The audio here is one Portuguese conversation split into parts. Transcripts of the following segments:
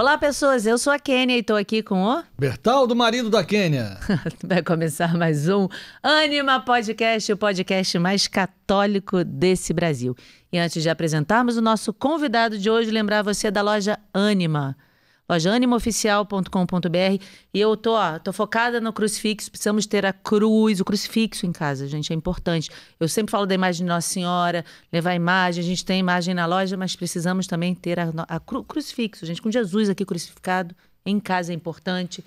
Olá, pessoas. Eu sou a Kênia e estou aqui com o. Bertaldo, marido da Kênia. Vai começar mais um Anima Podcast, o podcast mais católico desse Brasil. E antes de apresentarmos o nosso convidado de hoje, lembrar você da loja Anima loja E eu tô, ó, tô focada no crucifixo, precisamos ter a cruz, o crucifixo em casa, gente, é importante. Eu sempre falo da imagem de Nossa Senhora, levar a imagem, a gente tem imagem na loja, mas precisamos também ter a, a cru, crucifixo, gente, com Jesus aqui crucificado em casa é importante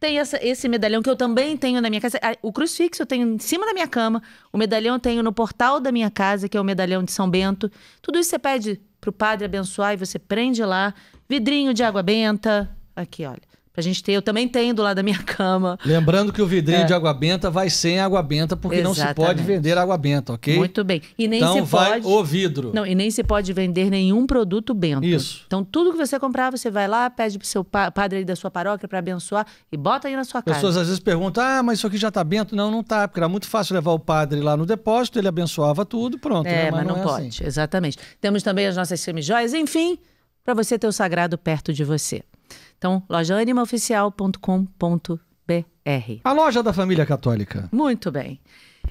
tem essa, esse medalhão que eu também tenho na minha casa. O crucifixo eu tenho em cima da minha cama. O medalhão eu tenho no portal da minha casa, que é o medalhão de São Bento. Tudo isso você pede para o padre abençoar e você prende lá. Vidrinho de água benta. Aqui, olha. Pra gente ter, eu também tenho do lado da minha cama. Lembrando que o vidrinho é. de água benta vai sem água benta, porque Exatamente. não se pode vender água benta, ok? Muito bem. E nem então se vai pode... o vidro. Não, e nem se pode vender nenhum produto bento. Isso. Então tudo que você comprar, você vai lá, pede pro seu pa padre da sua paróquia para abençoar e bota aí na sua casa. Pessoas às vezes perguntam: "Ah, mas isso aqui já tá bento?" Não, não tá, porque era muito fácil levar o padre lá no depósito, ele abençoava tudo, pronto. É, né? mas, mas, não, não é assim. pode. Assim. Exatamente. Temos também as nossas semijóias, enfim, para você ter o sagrado perto de você. Então, lojaanimaoficial.com.br. A loja da família católica. Muito bem.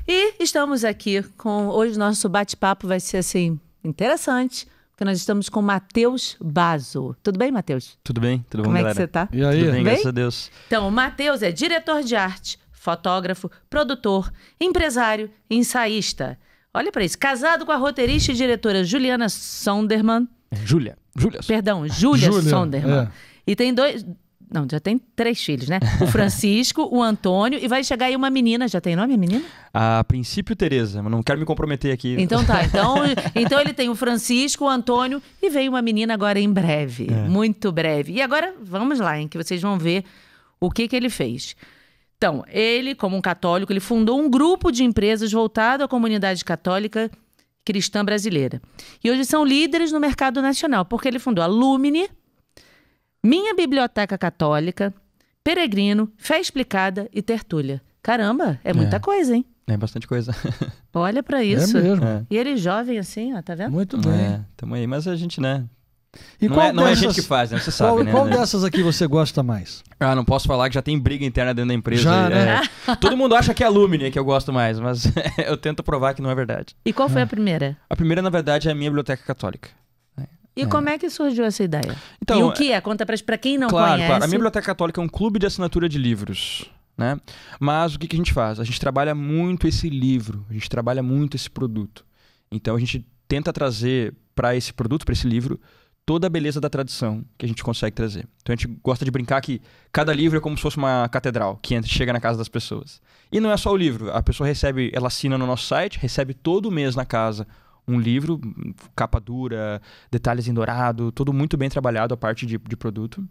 E estamos aqui com. Hoje, nosso bate-papo vai ser assim, interessante porque nós estamos com Matheus Bazo. Tudo bem, Matheus? Tudo bem, tudo bom, Como galera? Como é que você tá? E aí? Tudo bem, bem? graças a Deus. Então, o Matheus é diretor de arte, fotógrafo, produtor, empresário, ensaísta. Olha para isso. Casado com a roteirista e diretora Juliana Sonderman. É, Júlia. Júlia. Perdão, Júlia, Júlia Sonderman. É. E tem dois. Não, já tem três filhos, né? O Francisco, o Antônio e vai chegar aí uma menina. Já tem nome a menina? A princípio, Tereza, mas não quero me comprometer aqui. Então tá. Então, então ele tem o Francisco, o Antônio e vem uma menina agora em breve. É. Muito breve. E agora vamos lá, hein? Que vocês vão ver o que, que ele fez. Então, ele, como um católico, ele fundou um grupo de empresas voltado à comunidade católica cristã brasileira. E hoje são líderes no mercado nacional, porque ele fundou a Lumine, minha Biblioteca Católica, Peregrino, Fé Explicada e Tertúlia. Caramba, é muita é. coisa, hein? É bastante coisa. Olha para é isso. É mesmo. É. E ele jovem assim, ó, tá vendo? Muito é, bem. É, tamo aí. Mas a gente, né? E não, é, dessas... não é a gente que faz, né? Você sabe, qual, né? Qual né? dessas aqui você gosta mais? Ah, não posso falar que já tem briga interna dentro da empresa. Já, né? é. Todo mundo acha que é a Lumine que eu gosto mais, mas eu tento provar que não é verdade. E qual foi a é. primeira? A primeira, na verdade, é a minha biblioteca católica. E é. como é que surgiu essa ideia? Então, e o é que é? Conta para quem não claro, conhece. Claro, a minha biblioteca católica é um clube de assinatura de livros. Né? Mas o que, que a gente faz? A gente trabalha muito esse livro, a gente trabalha muito esse produto. Então a gente tenta trazer para esse produto, para esse livro, toda a beleza da tradição que a gente consegue trazer. Então a gente gosta de brincar que cada livro é como se fosse uma catedral que entra, chega na casa das pessoas. E não é só o livro, a pessoa recebe, ela assina no nosso site, recebe todo mês na casa um livro, capa dura, detalhes em dourado, tudo muito bem trabalhado a parte de, de produto.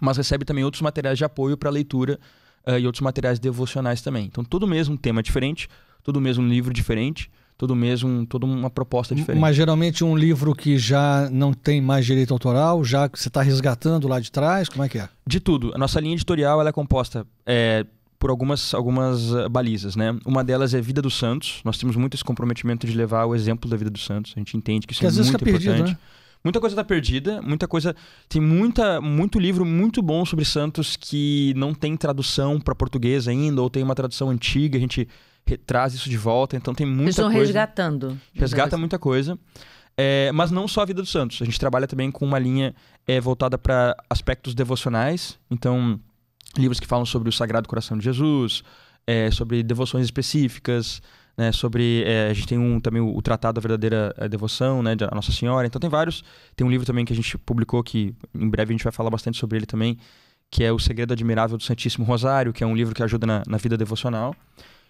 Mas recebe também outros materiais de apoio para leitura uh, e outros materiais devocionais também. Então, todo mesmo um tema diferente, todo mesmo um livro diferente, todo mesmo toda uma proposta diferente. Mas geralmente um livro que já não tem mais direito autoral, já que você está resgatando lá de trás, como é que é? De tudo. A nossa linha editorial ela é composta é, por algumas, algumas eh, balizas, né? Uma delas é a vida do Santos. Nós temos muito esse comprometimento de levar o exemplo da vida do Santos. A gente entende que isso que é muito tá importante. Perdido, né? Muita coisa está perdida, muita coisa. Tem muita, muito livro muito bom sobre Santos que não tem tradução para português ainda, ou tem uma tradução antiga, a gente traz isso de volta, então tem muita Eles estão coisa. resgatando. Resgata assim. muita coisa. É, mas não só a vida do Santos. A gente trabalha também com uma linha é, voltada para aspectos devocionais. Então, livros que falam sobre o Sagrado Coração de Jesus, é, sobre devoções específicas, né, sobre é, a gente tem um também o, o tratado da verdadeira é, devoção, né, da Nossa Senhora. Então tem vários. Tem um livro também que a gente publicou que em breve a gente vai falar bastante sobre ele também, que é o Segredo Admirável do Santíssimo Rosário, que é um livro que ajuda na, na vida devocional.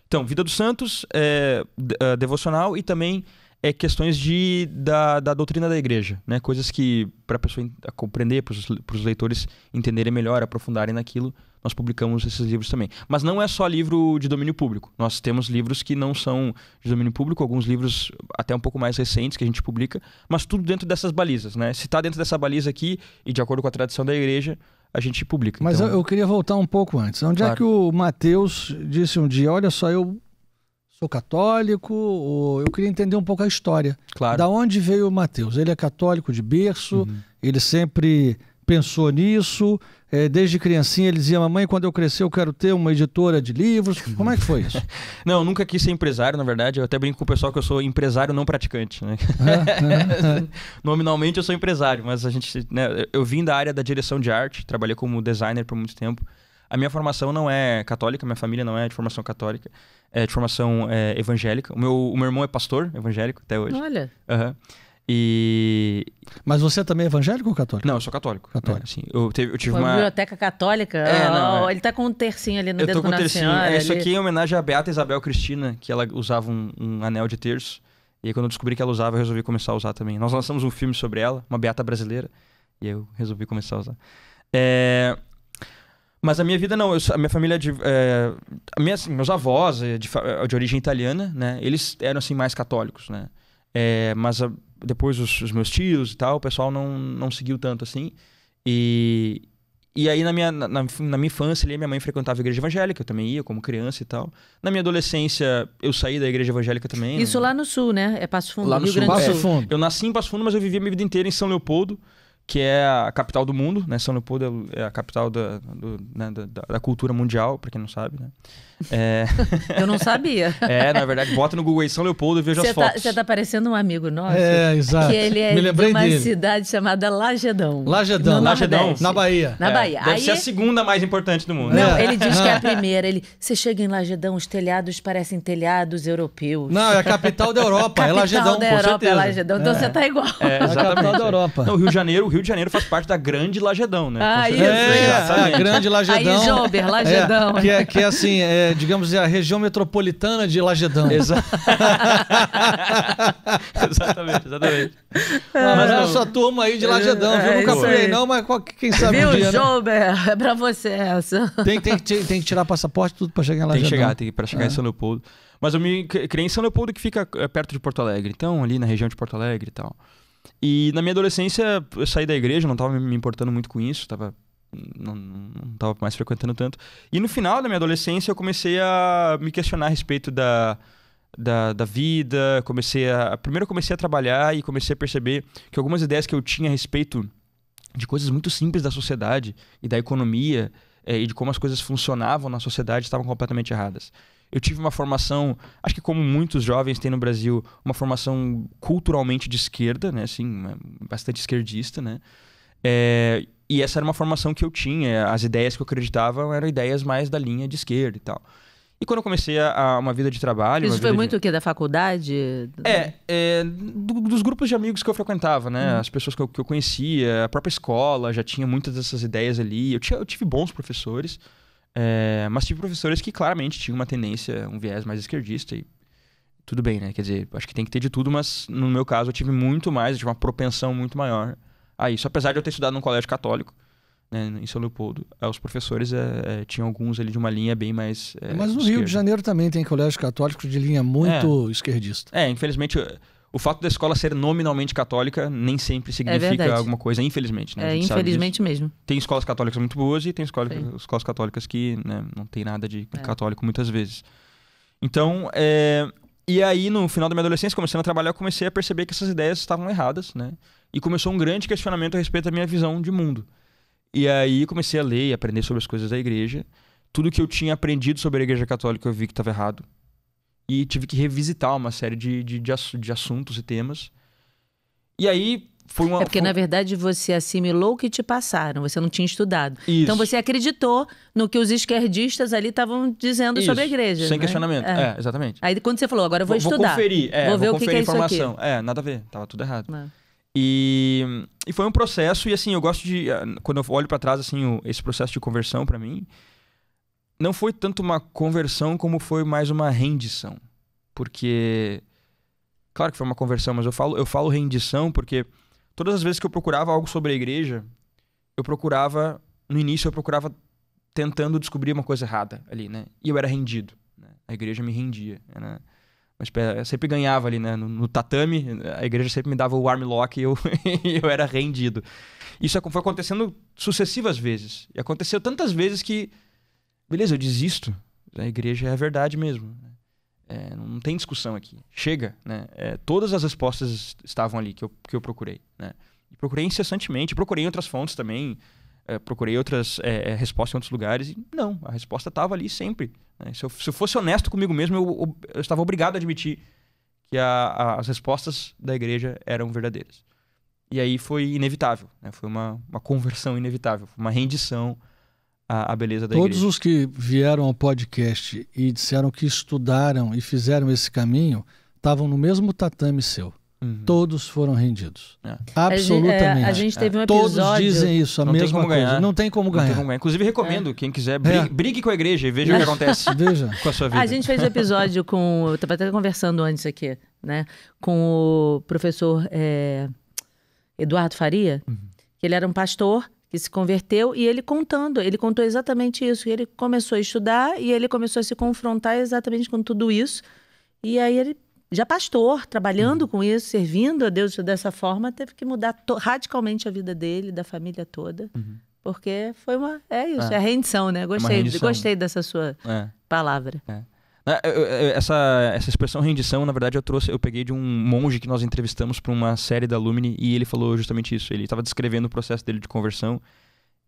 Então vida dos Santos, é, é devocional e também é questões de, da, da doutrina da igreja, né? Coisas que para a pessoa compreender, para os leitores entenderem melhor, aprofundarem naquilo nós publicamos esses livros também. Mas não é só livro de domínio público. Nós temos livros que não são de domínio público, alguns livros até um pouco mais recentes que a gente publica, mas tudo dentro dessas balizas, né? Se está dentro dessa baliza aqui e de acordo com a tradição da igreja, a gente publica. Mas então... eu, queria voltar um pouco antes. Onde é claro. é que o Mateus disse um dia, olha só, eu sou católico, ou... eu queria entender um pouco a história. Claro. Da onde veio o Mateus? Ele é católico de berço, uhum. ele sempre pensou nisso, é, desde criancinha ele dizia: Mamãe, quando eu crescer, eu quero ter uma editora de livros. Como é que foi isso? não, nunca quis ser empresário, na verdade. Eu até brinco com o pessoal que eu sou empresário não praticante. Né? É, é, é. Nominalmente eu sou empresário, mas a gente. Né, eu vim da área da direção de arte, trabalhei como designer por muito tempo. A minha formação não é católica, minha família não é de formação católica, é de formação é, evangélica. O meu, o meu irmão é pastor evangélico até hoje. Olha. Uhum. E. Mas você também é evangélico ou católico? Não, eu sou católico. Católico. É, sim. Eu, teve, eu tive Foi uma. Biblioteca católica? É, não, é. Ele tá com um tercinho ali no eu dedo tô com um tercinho. Senhora, é, isso aqui é homenagem à Beata Isabel Cristina, que ela usava um, um, anel de terço. E aí, quando eu descobri que ela usava, eu resolvi começar a usar também. Nós lançamos um filme sobre ela, uma beata brasileira. E eu resolvi começar a usar. É. Mas a minha vida não, eu, a minha família é de. É, minha, assim, meus avós, é de, é de, origem italiana, né? Eles eram assim mais católicos, né? É, mas a, depois os, os, meus tios e tal, o pessoal não, não seguiu tanto assim. E, e aí na minha, na, na minha infância ali, minha mãe frequentava a igreja evangélica, eu também ia como criança e tal. Na minha adolescência, eu saí da igreja evangélica também. Isso né? lá no sul, né? É Passo Fundo, lá no Rio sul, Grande do Sul. Fundo. É, eu nasci em Passo Fundo, mas eu vivia minha vida inteira em São Leopoldo que é a capital do mundo, né? São Leopoldo é, é a capital da, do, né? da, da, cultura mundial, para quem não sabe, né? É... Eu não sabia. É, na verdade, bota no Google aí São Leopoldo e veja as tá, fotos. Você tá parecendo um amigo nosso. É, exato. Que ele é Me lembrei de uma dele. cidade chamada Lagedão. Lagedão. Lagedão. Na Bahia. Na é, Bahia. Deve aí... ser a segunda mais importante do mundo. Não, é. ele diz que é a primeira. Ele, você chega em Lagedão, os telhados parecem telhados europeus. Não, é a capital da Europa. É capital é Lagedão, da Europa certeza. Então é Lagedão. Então você tá igual. É, exatamente. É a capital da Europa. Não, o Rio de Janeiro, o Rio de Janeiro faz parte da Grande Lagedão, né? Ah, isso. É, é, a Grande Lagedão. Aí, Jober, Lagedão. que, é, que é assim, é digamos, a região metropolitana de Lagedão. exatamente, exatamente. Ah, mas abraço sua turma aí de Lajedão, é, viu? Nunca é fui não, mas quem sabe Viu, um dia, Jober? Né? É, é pra você essa. Tem, tem, tem, tem que tirar passaporte tudo pra chegar em Lajedão. Tem que chegar, tem que, pra chegar é. em São Leopoldo. Mas eu me criei em São Leopoldo, que fica é, perto de Porto Alegre. Então, ali na região de Porto Alegre e tal. E na minha adolescência, eu saí da igreja, não estava me importando muito com isso, tava não, não tava mais frequentando tanto. E no final da minha adolescência eu comecei a me questionar a respeito da, da, da vida, comecei a... Primeiro eu comecei a trabalhar e comecei a perceber que algumas ideias que eu tinha a respeito de coisas muito simples da sociedade e da economia é, e de como as coisas funcionavam na sociedade estavam completamente erradas. Eu tive uma formação, acho que como muitos jovens têm no Brasil, uma formação culturalmente de esquerda, né? Assim, bastante esquerdista, né? É, e essa era uma formação que eu tinha, as ideias que eu acreditava eram ideias mais da linha de esquerda e tal. E quando eu comecei a, a uma vida de trabalho. Isso foi muito de... o quê? Da faculdade? É, é do, dos grupos de amigos que eu frequentava, né? Hum. As pessoas que eu, que eu, conhecia, a própria escola já tinha muitas dessas ideias ali. Eu, tinha, eu tive bons professores, é, mas tive professores que claramente tinham uma tendência, um viés mais esquerdista. E tudo bem, né? Quer dizer, acho que tem que ter de tudo, mas no meu caso eu tive muito mais, eu tive uma propensão muito maior a isso. Apesar de eu ter estudado num colégio católico, né, em São Leopoldo, é, os professores é, é, tinham alguns ali de uma linha bem mais. É, Mas no Rio de Janeiro também tem colégios católicos de linha muito é. esquerdista. É, infelizmente. O fato da escola ser nominalmente católica nem sempre é significa alguma coisa, infelizmente. Né? É, infelizmente mesmo. Tem escolas católicas muito boas e tem escolas, escolas católicas que né, não tem nada de católico muitas vezes. Então, e aí no final da minha adolescência, começando a trabalhar, eu comecei a perceber que essas ideias estavam erradas, né? E começou um grande questionamento a respeito da minha visão de mundo. E aí comecei a ler e aprender sobre as coisas da igreja. Tudo que eu tinha aprendido sobre a igreja católica eu vi que estava errado. E tive que revisitar uma série de, de, de, assuntos e temas. E aí foi uma. É porque, foi... na verdade, você assimilou o que te passaram, você não tinha estudado. Então, isso. Então você acreditou no que os esquerdistas ali estavam dizendo isso. sobre a igreja. Sem né? questionamento. É. é. exatamente. Aí quando você falou, agora eu vou, vou estudar. Vou conferir, é, vou ver vou o que, que é informação. isso aqui. É, nada a ver, tava tudo errado. Não. É. E, e foi um processo, e assim, eu gosto de. Eh, quando eu olho para trás, assim, o, esse processo de conversão para mim, não foi tanto uma conversão como foi mais uma rendição. Porque. Claro que foi uma conversão, mas eu falo, eu falo rendição porque todas as vezes que eu procurava algo sobre a igreja, eu procurava. No início, eu procurava tentando descobrir uma coisa errada ali, né? E eu era rendido. Né? A igreja me rendia. Era né? mas eu sempre ganhava ali, né? No, no, tatame, a igreja sempre me dava o arm lock e eu, eu era rendido. Isso foi acontecendo sucessivas vezes. E aconteceu tantas vezes que, beleza, eu desisto. A igreja é a verdade mesmo. Né. É, não tem discussão aqui. Chega, né? É, todas as respostas estavam ali que eu, que eu procurei, né? procurei incessantemente, procurei outras fontes também é, procurei outras é, respostas em outros lugares e não, a resposta estava ali sempre. Né? Se, eu, se, eu, fosse honesto comigo mesmo, eu, eu estava obrigado a admitir que a, a, as respostas da igreja eram verdadeiras. E aí foi inevitável, né? foi uma, uma conversão inevitável, uma rendição à, à beleza da Todos igreja. Todos os que vieram ao podcast e disseram que estudaram e fizeram esse caminho estavam no mesmo tatame seu. Uhum. Todos foram rendidos. É. é Absolutamente. A, a gente teve um é. episódio... Todos dizem isso, a não mesma coisa. Ganhar. Não tem como ganhar. Não tem como ganhar. Inclusive, recomendo, é. quem quiser, brigue, é. brigue, com a igreja e veja o que é. acontece veja. com a sua vida. A gente fez um episódio com... Eu estava até conversando antes aqui, né? Com o professor Eduardo Faria, uhum. que ele era um pastor que se converteu e ele contando, ele contou exatamente isso. Ele começou a estudar e ele começou a se confrontar exatamente com tudo isso. E aí ele já pastor, trabalhando uhum. com isso, servindo a Deus dessa forma, teve que mudar radicalmente a vida dele, da família toda. Uhum. Porque foi uma. É isso, é, é rendição, né? É gostei, rendição. gostei dessa sua é. palavra. É. Né, essa, essa expressão rendição, na verdade, eu trouxe, eu peguei de um monge que nós entrevistamos para uma série da Lumine e ele falou justamente isso. Ele estava descrevendo o processo dele de conversão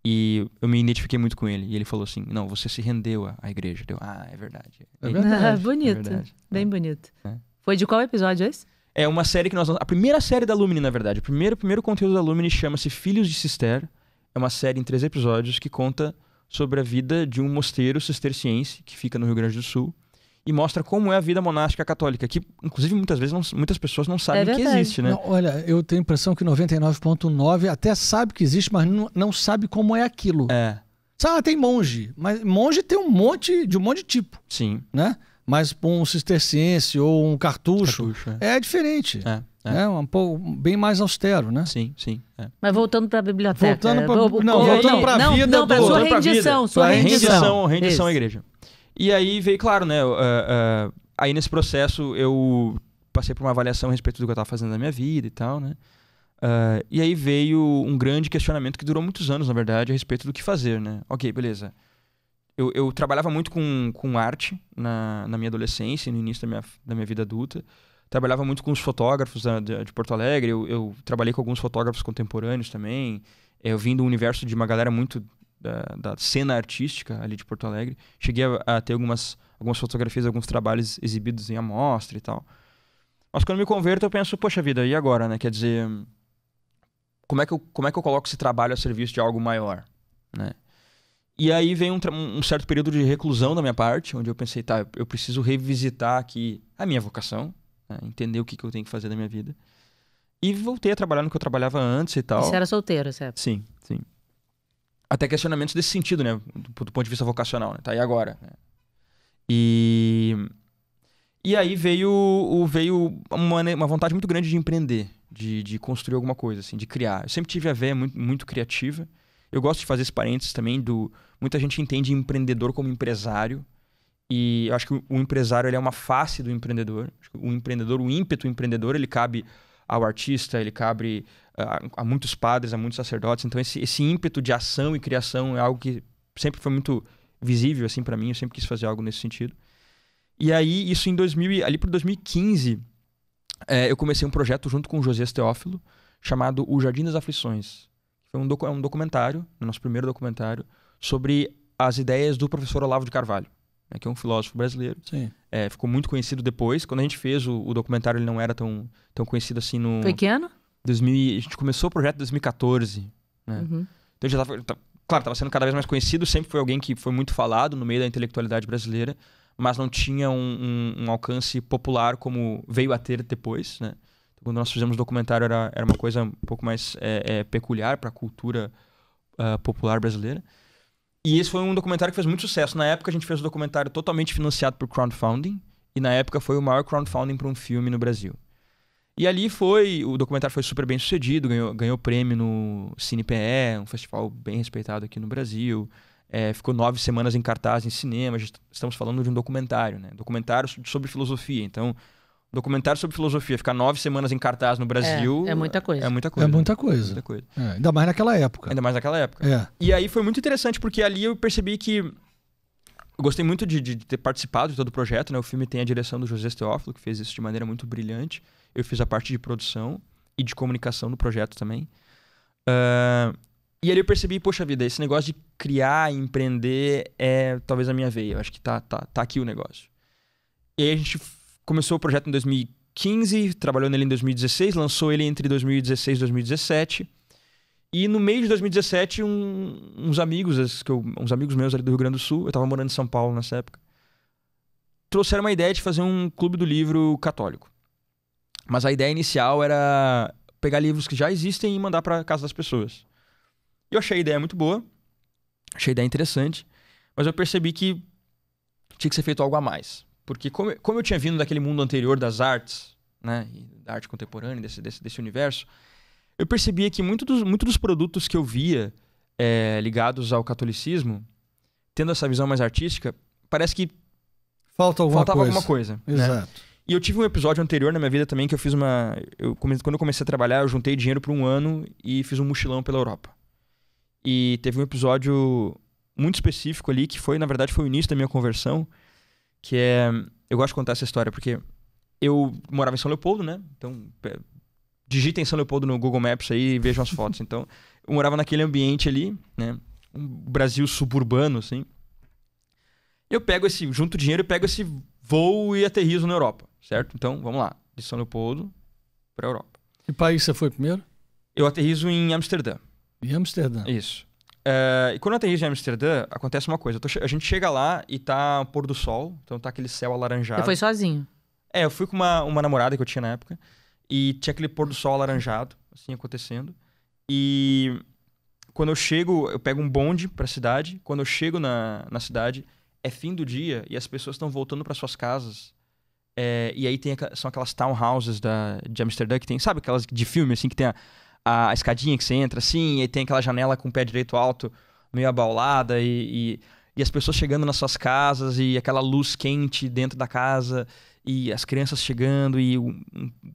e eu me identifiquei muito com ele. E ele falou assim: Não, você se rendeu à igreja. Deu, ah, é verdade. É verdade. Ah, bonito. É verdade. Bem é. bonito. É. Foi de qual episódio esse? É uma série que nós. A primeira série da Lumine, na verdade. O primeiro, primeiro conteúdo da Lumine chama-se Filhos de Cister. É uma série em três episódios que conta sobre a vida de um mosteiro cisterciense que fica no Rio Grande do Sul e mostra como é a vida monástica católica, que inclusive muitas vezes não, muitas pessoas não sabem é que existe, né? Não, olha, eu tenho a impressão que 99.9 até sabe que existe, mas não, não sabe como é aquilo. É. Sabe, ah, tem monge, mas monge tem um monte de um monte de tipo. Sim. Né? mas para um cisterciense ou um cartucho, cartucho é. é. diferente. É. É. é. um pouco bem mais austero, né? Sim, sim. É. Mas voltando para a biblioteca. Voltando não, voltando para a vida. Não, para sua rendição. Sua rendição, rendição, rendição à igreja. E aí veio, claro, né? Uh, uh, aí nesse processo eu passei por uma avaliação a respeito do que eu estava fazendo na minha vida e tal, né? Uh, e aí veio um grande questionamento que durou muitos anos, na verdade, a respeito do que fazer, né? Ok, beleza eu, eu, trabalhava muito com, com arte na, na minha adolescência, no início da minha, da minha vida adulta. Trabalhava muito com os fotógrafos da, de, de Porto Alegre. Eu, eu, trabalhei com alguns fotógrafos contemporâneos também. Eu vim do universo de uma galera muito da, da cena artística ali de Porto Alegre. Cheguei a, a, ter algumas, algumas fotografias, alguns trabalhos exibidos em amostra e tal. Mas quando me converto, eu penso, poxa vida, e agora, né? Quer dizer, como é que eu, como é que eu coloco esse trabalho a serviço de algo maior, né? E aí vem um, um, certo período de reclusão da minha parte, onde eu pensei, tá, eu preciso revisitar aqui a minha vocação, né? entender o que, que eu tenho que fazer da minha vida. E voltei a trabalhar no que eu trabalhava antes e tal. você era solteiro, certo? Sim, sim. Até questionamentos desse sentido, né? Do, do ponto de vista vocacional, né? Tá, e agora? Né? E... E aí veio, veio uma, uma vontade muito grande de empreender, de, de construir alguma coisa, assim, de criar. Eu sempre tive a ver muito, muito criativa. Eu gosto de fazer esse parênteses também do. Muita gente entende empreendedor como empresário. E eu acho que o empresário ele é uma face do empreendedor. O empreendedor, o ímpeto empreendedor, ele cabe ao artista, ele cabe a, ah, a muitos padres, a muitos sacerdotes. Então esse, esse ímpeto de ação e criação é algo que sempre foi muito visível assim para mim. Eu sempre quis fazer algo nesse sentido. E aí isso em 2000, ali 2015, é, eh, eu comecei um projeto junto com o José Teófilo chamado O Jardim das Aflições. Foi um, docu é um documentário, nosso primeiro documentário, sobre as ideias do professor Olavo de Carvalho, né, que é um filósofo brasileiro. É, ficou muito conhecido depois. Quando a gente fez o, o, documentário, ele não era tão, tão conhecido assim no. Foi que ano? 2000, a gente começou o projeto em 2014. Né? Uhum. Então já tava, tá, claro, estava sendo cada vez mais conhecido, sempre foi alguém que foi muito falado no meio da intelectualidade brasileira, mas não tinha um, um, um alcance popular como veio a ter depois, né? Quando nós fizemos documentário era, era uma coisa um pouco mais é, é, peculiar para a cultura uh, popular brasileira. E esse foi um documentário que fez muito sucesso. Na época a gente fez um documentário totalmente financiado por crowdfunding e na época foi o maior crowdfunding para um filme no Brasil. E ali foi, o documentário foi super bem sucedido, ganhou, ganhou prêmio no CinePE, um festival bem respeitado aqui no Brasil. É, ficou nove semanas em cartaz em cinema. Estamos falando de um documentário, né? Documentário sobre filosofia. Então, documentário sobre filosofia, ficar nove semanas em cartaz no é, Brasil. É, é, é muita coisa. É muita coisa. É muita coisa. Muita coisa. É, ainda mais naquela época. Ainda mais naquela época. É. E aí foi muito interessante, porque ali eu percebi que. Eu gostei muito de, de, ter participado de todo o projeto, né? O filme tem a direção do José Teófilo, que fez isso de maneira muito brilhante. Eu fiz a parte de produção e de comunicação do projeto também. Uh, e ali eu percebi, poxa vida, esse negócio de criar, empreender é talvez a minha veia. Eu acho que tá, tá, tá aqui o negócio. E aí a gente começou o projeto em 2015, trabalhou nele em 2016, lançou ele entre 2016 e 2017. E no meio de 2017, um, uns amigos, que eu, uns amigos meus ali do Rio Grande do Sul, eu estava morando em São Paulo nessa época, trouxeram uma ideia de fazer um clube do livro católico. Mas a ideia inicial era pegar livros que já existem e mandar para casa das pessoas. Eu achei a ideia muito boa, achei a ideia interessante, mas eu percebi que tinha que ser feito algo a mais. Porque como, como eu tinha vindo daquele mundo anterior das artes, né? da arte contemporânea, desse, desse, desse universo, eu percebia que muitos dos, muito dos produtos que eu via é, ligados ao catolicismo, tendo essa visão mais artística, parece que Falta alguma faltava coisa. alguma coisa. Né? Exato. Né? E eu tive um episódio anterior na minha vida também que eu fiz uma. Eu, quando eu comecei a trabalhar, eu juntei dinheiro por um ano e fiz um mochilão pela Europa. E teve um episódio muito específico ali, que foi, na verdade, foi o início da minha conversão, que é. Eu gosto de contar essa história porque eu morava em São Leopoldo, né? Então, digitem São Leopoldo no Google Maps aí e vejam as fotos. Então, eu morava naquele ambiente ali, né? Um Brasil suburbano, assim. Eu pego esse. Junto dinheiro, e pego esse voo e aterrizo na Europa, certo? Então, vamos lá. De São Leopoldo para Europa. Que país você foi primeiro? Eu aterrizo em Amsterdã. Em Amsterdã? Isso. É, e quando eu atendi em Amsterdã, acontece uma coisa. a gente chega lá e tá pôr do sol, então tá aquele céu alaranjado. Você foi sozinho? É, eu fui com uma, uma namorada que eu tinha na época. E tinha aquele pôr do sol alaranjado, assim, acontecendo. E quando eu chego, eu pego um bonde pra cidade. Quando eu chego na, na cidade, é fim do dia e as pessoas estão voltando para suas casas. É, e aí tem, são aquelas townhouses da, de Amsterdã que tem, sabe, aquelas de filme, assim, que tem a, a escadinha que você entra, assim, e tem aquela janela com o pé direito alto, meio abaulada, e, e, e, as pessoas chegando nas suas casas, e aquela luz quente dentro da casa, e as crianças chegando, e um,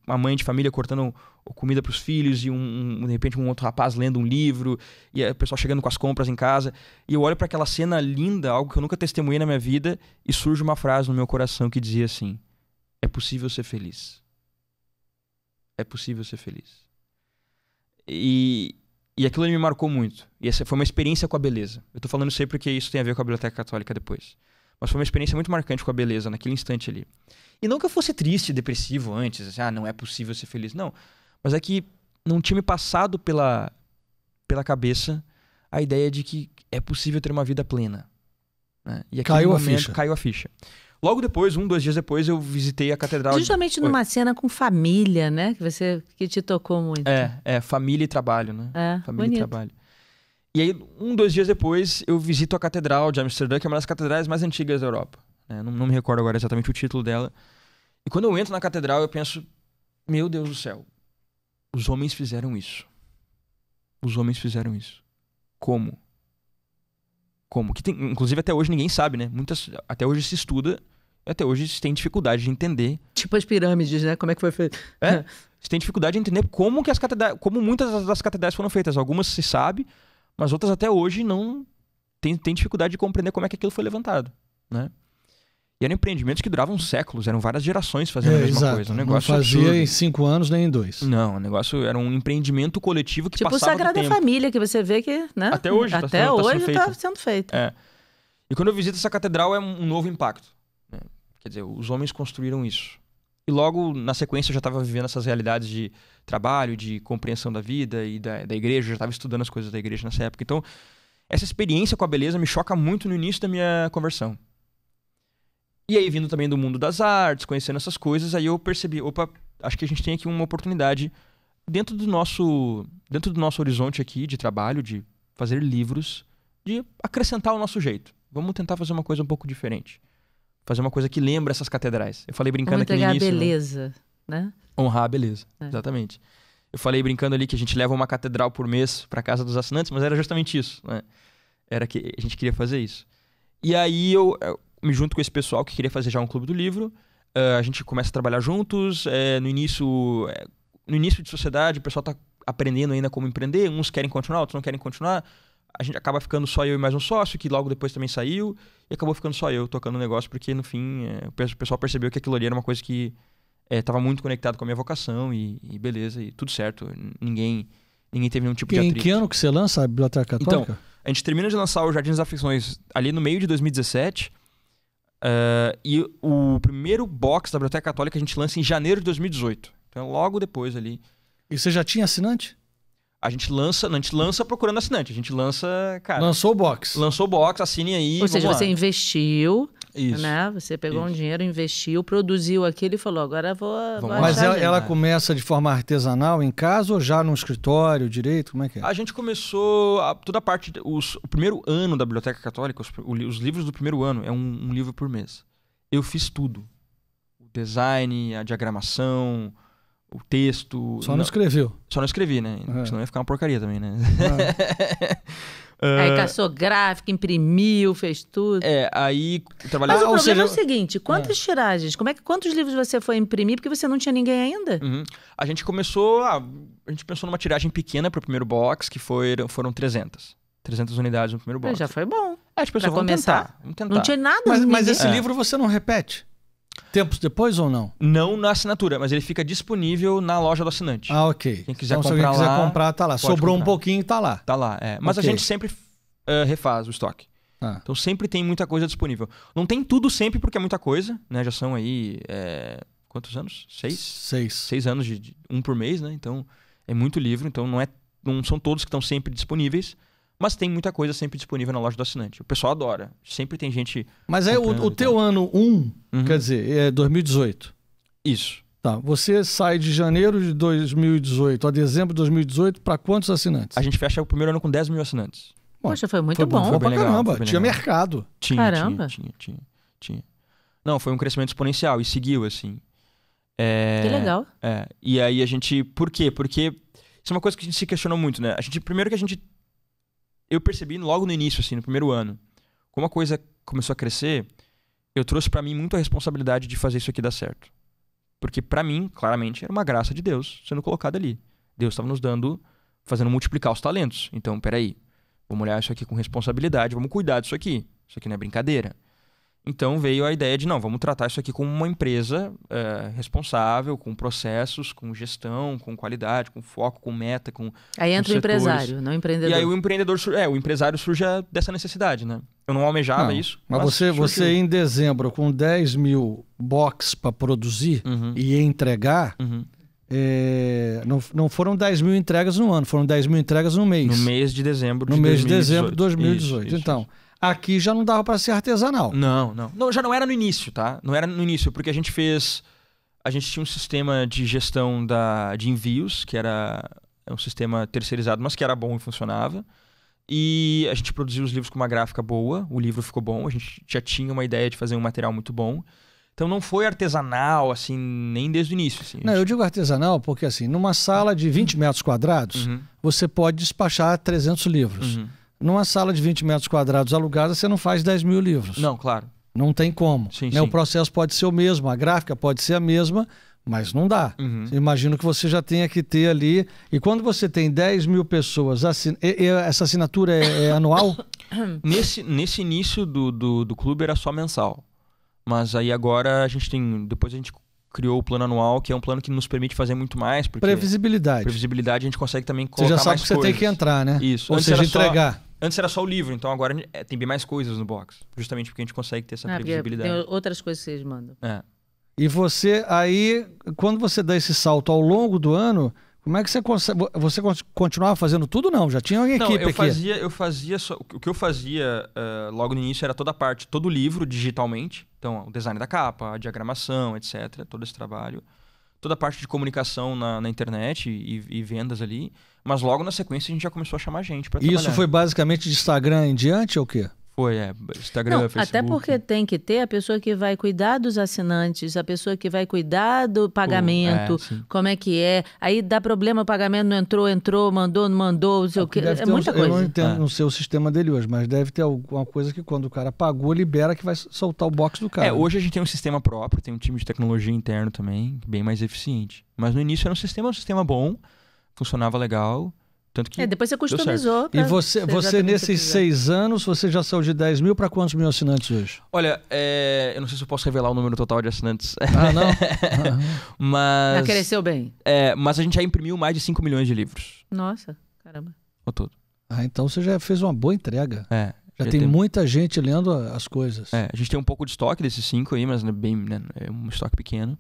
uma mãe de família cortando comida para os filhos, e um, um, de repente um outro rapaz lendo um livro, e o pessoal chegando com as compras em casa. E eu olho para aquela cena linda, algo que eu nunca testemunhei na minha vida, e surge uma frase no meu coração que dizia assim: É possível ser feliz. É possível ser feliz. E, e aquilo me marcou muito. E essa foi uma experiência com a beleza. Eu tô falando isso porque isso tem a ver com a Biblioteca Católica depois. Mas foi uma experiência muito marcante com a beleza naquele instante ali. E não que eu fosse triste, depressivo antes, assim, ah, não é possível ser feliz. Não. Mas é que não tinha me passado pela, pela cabeça a ideia de que é possível ter uma vida plena. Né? E caiu momento, a ficha. Caiu a ficha. Logo depois, um, dois dias depois, eu visitei a catedral. Justamente de... numa Oi. cena com família, né? Que você que te tocou muito. É, é família e trabalho, né? É, família bonito. e trabalho. E aí, um, dois dias depois, eu visito a catedral de Amsterdã, que é uma das catedrais mais antigas da Europa. É, não, não me recordo agora exatamente o título dela. E quando eu entro na catedral, eu penso: Meu Deus do céu, os homens fizeram isso. Os homens fizeram isso. Como? Como? Que tem, inclusive até hoje ninguém sabe, né? Muitas, até hoje se estuda até hoje eles têm dificuldade de entender. Tipo as pirâmides, né? Como é que foi feito? É. Eles têm dificuldade de entender como que as catedrais, como muitas das catedrais foram feitas. Algumas se sabe, mas outras até hoje não tem, tem dificuldade de compreender como é que aquilo foi levantado, né? E eram empreendimentos que duravam séculos, eram várias gerações fazendo é, a mesma exato. coisa. Um negócio não fazia absurdo. em cinco anos nem em dois. Não, o negócio era um empreendimento coletivo que tipo passava Tipo o Sagrada Família, que você vê que... Né? Até hoje está tá sendo, hoje está sendo feito. Tá sendo feito. É. E quando eu visito essa catedral é um novo impacto. Quer dizer, os homens construíram isso. E logo na sequência eu já estava vivendo essas realidades de trabalho, de compreensão da vida e da, da igreja, eu já estava estudando as coisas da igreja nessa época. Então, essa experiência com a beleza me choca muito no início da minha conversão. E aí, vindo também do mundo das artes, conhecendo essas coisas, aí eu percebi, opa, acho que a gente tem aqui uma oportunidade dentro do nosso, dentro do nosso horizonte aqui de trabalho, de fazer livros, de acrescentar o nosso jeito. Vamos tentar fazer uma coisa um pouco diferente fazer uma coisa que lembra essas catedrais. Eu falei brincando Muito aqui no início. Honrar né? a beleza, né? né? Honrar a beleza, é. exatamente. Eu falei brincando ali que a gente leva uma catedral por mês para casa dos assinantes, mas era justamente isso, né? Era que a gente queria fazer isso. E aí eu, eu me junto com esse pessoal que queria fazer já um clube do livro. Uh, a gente começa a trabalhar juntos. É, no início, é, no início de sociedade, o pessoal está aprendendo ainda como empreender. Uns querem continuar, outros não querem continuar a gente acaba ficando só eu e mais um sócio, que logo depois também saiu, e acabou ficando só eu tocando o negócio, porque no fim é, o pessoal percebeu que aquilo ali era uma coisa que estava é, muito conectado com a minha vocação, e, e, beleza, e tudo certo. Ninguém ninguém teve nenhum tipo e de atrito. Em que ano que você lança a Biblioteca então, Católica? Então, a gente termina de lançar o Jardim das Aflições ali no meio de 2017, uh, eh, e o primeiro box da Biblioteca Católica a gente lança em janeiro de 2018. Então, é logo depois ali. E você já tinha assinante? A gente lança, não, a gente lança procurando assinante, a gente lança, cara. Lançou o box. Lançou o box, assine aí. Ou seja, lá. você investiu, isso, né? Você pegou isso. um dinheiro, investiu, produziu aquilo e falou: agora vou. vou Mas ela, ela, começa de forma artesanal em casa ou já no escritório direito? Como é que é? A gente começou a, toda a parte. Os, o primeiro ano da Biblioteca Católica, os, os livros do primeiro ano, é um, um livro por mês. Eu fiz tudo: o design, a diagramação, o texto. Só não, não, escreveu. Só não escrevi, né? não é. Senão ia ficar uma porcaria também, né? uh... Aí caçou gráfico, imprimiu, fez tudo. É, aí trabalhava... Mas o ah, problema seja... é o seguinte, quantas é. tiragens? Como é que, quantos livros você foi imprimir? Porque você não tinha ninguém ainda. Uhum. A gente começou... A, a gente pensou numa tiragem pequena para o primeiro box, que foi, foram 300. 300 unidades no primeiro box. Já foi bom. É, tipo, assim, pra vamos começar. tentar. Vamos tentar. Não tinha nada. Mas, mas esse livro você não repete? tempos depois ou não? Não na assinatura, mas ele fica disponível na loja do assinante. Ah, ok. Quem quiser então, comprar, se alguém quiser lá, comprar, tá lá. Sobrou comprar. um pouquinho, tá lá. Tá lá, é. Mas okay. a gente sempre uh, refaz o estoque. Ah. Então sempre tem muita coisa disponível. Não tem tudo sempre porque é muita coisa, né? Já são aí. É... Quantos anos? Seis? Seis. Seis anos de, de um por mês, né? Então é muito livro, então não é não são todos que estão sempre disponíveis, mas tem muita coisa sempre disponível na loja do assinante. O pessoal adora. Sempre tem gente. Mas aí o, o teu ano 1, um, uhum. quer dizer, é 2018. Isso. Tá. Você sai de janeiro de 2018 a dezembro de 2018 para quantos assinantes? A gente fecha o primeiro ano com 10 mil assinantes. Bom, Poxa, foi muito foi bom. bom. Foi pra legal, caramba. Foi tinha legal. mercado. Tinha, caramba. Tinha, tinha, tinha, tinha. Não, foi um crescimento exponencial e seguiu, assim. É, que legal. É. E aí a gente. Por quê? Porque isso é uma coisa que a gente se questionou muito, né? A gente, primeiro que a gente eu percebi logo no início, assim, no primeiro ano, como a coisa começou a crescer, eu trouxe para mim muito a responsabilidade de fazer isso aqui dar certo. Porque para mim, claramente, era uma graça de Deus sendo colocada ali. Deus estava nos dando, fazendo multiplicar os talentos. Então, peraí, vamos olhar isso aqui com responsabilidade, vamos cuidar disso aqui. Isso aqui não é brincadeira. Então veio a ideia de, não, vamos tratar isso aqui como uma empresa é, responsável, com processos, com gestão, com qualidade, com foco, com meta, com. Aí entra com o empresário, não o empreendedor. E aí o empreendedor é, o empresário surge é, dessa necessidade, né? Eu não almejava não, isso. Mas, mas você, surgiu. você em dezembro, com 10 mil box para produzir uhum. e entregar, uhum. É, não, não foram 10 mil entregas no ano, foram 10 mil entregas no mês. No mês de dezembro de No mês 2018. de dezembro de 2018. Isso, isso, então. Isso. Aqui já não dava para ser artesanal. Não, não, não. Já não era no início, tá? Não era no início, porque a gente fez. A gente tinha um sistema de gestão da, de envios, que era é um sistema terceirizado, mas que era bom e funcionava. E a gente produziu os livros com uma gráfica boa, o livro ficou bom, a gente já tinha uma ideia de fazer um material muito bom. Então não foi artesanal, assim, nem desde o início. Assim, não, gente... eu digo artesanal porque, assim, numa sala de 20 metros quadrados, uhum. você pode despachar 300 livros. Uhum. Numa sala de 20 metros quadrados alugada, você não faz 10 mil livros. Não, claro. Não tem como. Sim, né? sim. O processo pode ser o mesmo, a gráfica pode ser a mesma, mas não dá. Uhum. Imagino que você já tenha que ter ali. E quando você tem 10 mil pessoas, assin... e, e, essa assinatura é, é anual? nesse, nesse início do, do, do clube era só mensal. Mas aí agora a gente tem. Depois a gente criou o plano anual, que é um plano que nos permite fazer muito mais. Previsibilidade. Previsibilidade a gente consegue também colocar Você já sabe que você tem que entrar, né? Isso. Ou Antes seja, entregar. Só Antes era só o livro, então agora é, tem bem mais coisas no box. Justamente porque a gente consegue ter essa ah, previsibilidade. Tem outras coisas que vocês mandam. É. E você, aí, quando você dá esse salto ao longo do ano, como é que você consegue. Você continuava fazendo tudo? Não, já tinha alguém equipe não, eu aqui. Fazia, eu fazia só, o que eu fazia uh, logo no início era toda a parte, todo o livro digitalmente. Então, o design da capa, a diagramação, etc. Todo esse trabalho toda a parte de comunicação na, na internet e, e, vendas ali. Mas logo na sequência a gente já começou a chamar gente para trabalhar. Isso foi basicamente de Instagram em diante ou o quê? foi, é. Instagram, Não, Facebook. Até porque tem que ter a pessoa que vai cuidar dos assinantes, a pessoa que vai cuidar do é, pagamento, é, como é que é. Aí dá problema, o pagamento não entrou, entrou, mandou, não mandou, não sei é, o quê. É muita um, coisa. Eu não entendo ah. não sei o sistema dele hoje, mas deve ter alguma coisa que quando o cara pagou, libera que vai soltar o box do cara. É, né? hoje a gente tem um sistema próprio, tem um time de tecnologia interno também, bem mais eficiente. Mas no início era um sistema, um sistema bom, funcionava legal. Tanto que é, depois você customizou. E você, você nesses seis anos, você já saiu de 10 mil para quantos mil assinantes hoje? Olha, é, eu não sei se eu posso revelar o número total de assinantes. Ah, não? Ah, mas. Já cresceu bem. É, mas a gente já imprimiu mais de 5 milhões de livros. Nossa, caramba. O todo. Ah, então você já fez uma boa entrega. É. Já, já tem, tem, muita gente lendo as coisas. É, a gente tem um pouco de estoque desses cinco aí, mas né, bem, né, é um estoque pequeno.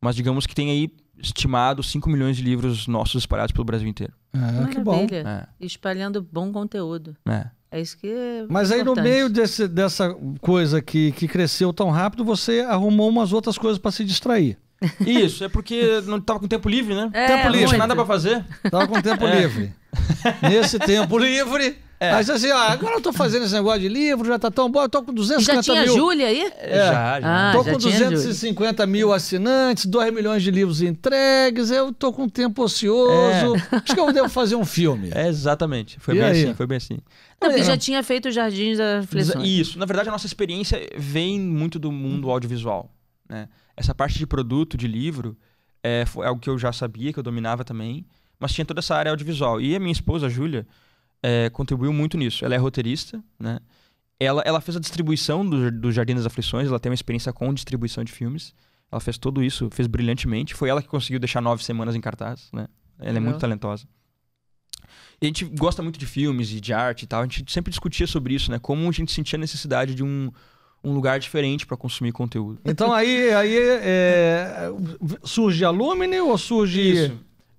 Mas digamos que tem aí estimado 5 milhões de livros nossos espalhados pelo Brasil inteiro. É, Maravilha. que bom. É. Espalhando bom conteúdo. É. É isso que é Mas importante. aí no meio desse, dessa coisa que, que cresceu tão rápido, você arrumou umas outras coisas para se distrair. Isso, é porque não tava com tempo livre, né? É, tempo livre, muito. nada para fazer. Tava com tempo é. livre. Nesse tempo livre, é. Mas assim, ó, agora eu tô fazendo esse negócio de livro, já tá tão bom, eu tô com 250 mil. Já tinha Júlia aí? É. Já, já. Ah, tô já com 250 mil assinantes, 2 milhões de livros entregues, eu tô com tempo ocioso. É. Acho que eu devo fazer um filme. É, exatamente. Foi e bem aí? assim, foi bem assim. Não, porque é. já tinha feito o Jardim da Reflexão. É isso. Na verdade, a nossa experiência vem muito do mundo audiovisual. Né? Essa parte de produto, de livro, é, algo que eu já sabia, que eu dominava também, mas tinha toda essa área audiovisual. E a minha esposa, a Júlia é, contribuiu muito nisso. Ela é roteirista, né? Ela, ela fez a distribuição do, do Jardim das Aflições, ela tem uma experiência com distribuição de filmes. Ela fez tudo isso, fez brilhantemente. Foi ela que conseguiu deixar nove semanas em cartaz, né? Ela é muito talentosa. E a gente gosta muito de filmes e de arte e tal. A gente sempre discutia sobre isso, né? Como a gente sentia a necessidade de um, um lugar diferente para consumir conteúdo. Então aí, aí é, surge Alumni ou surge... Isso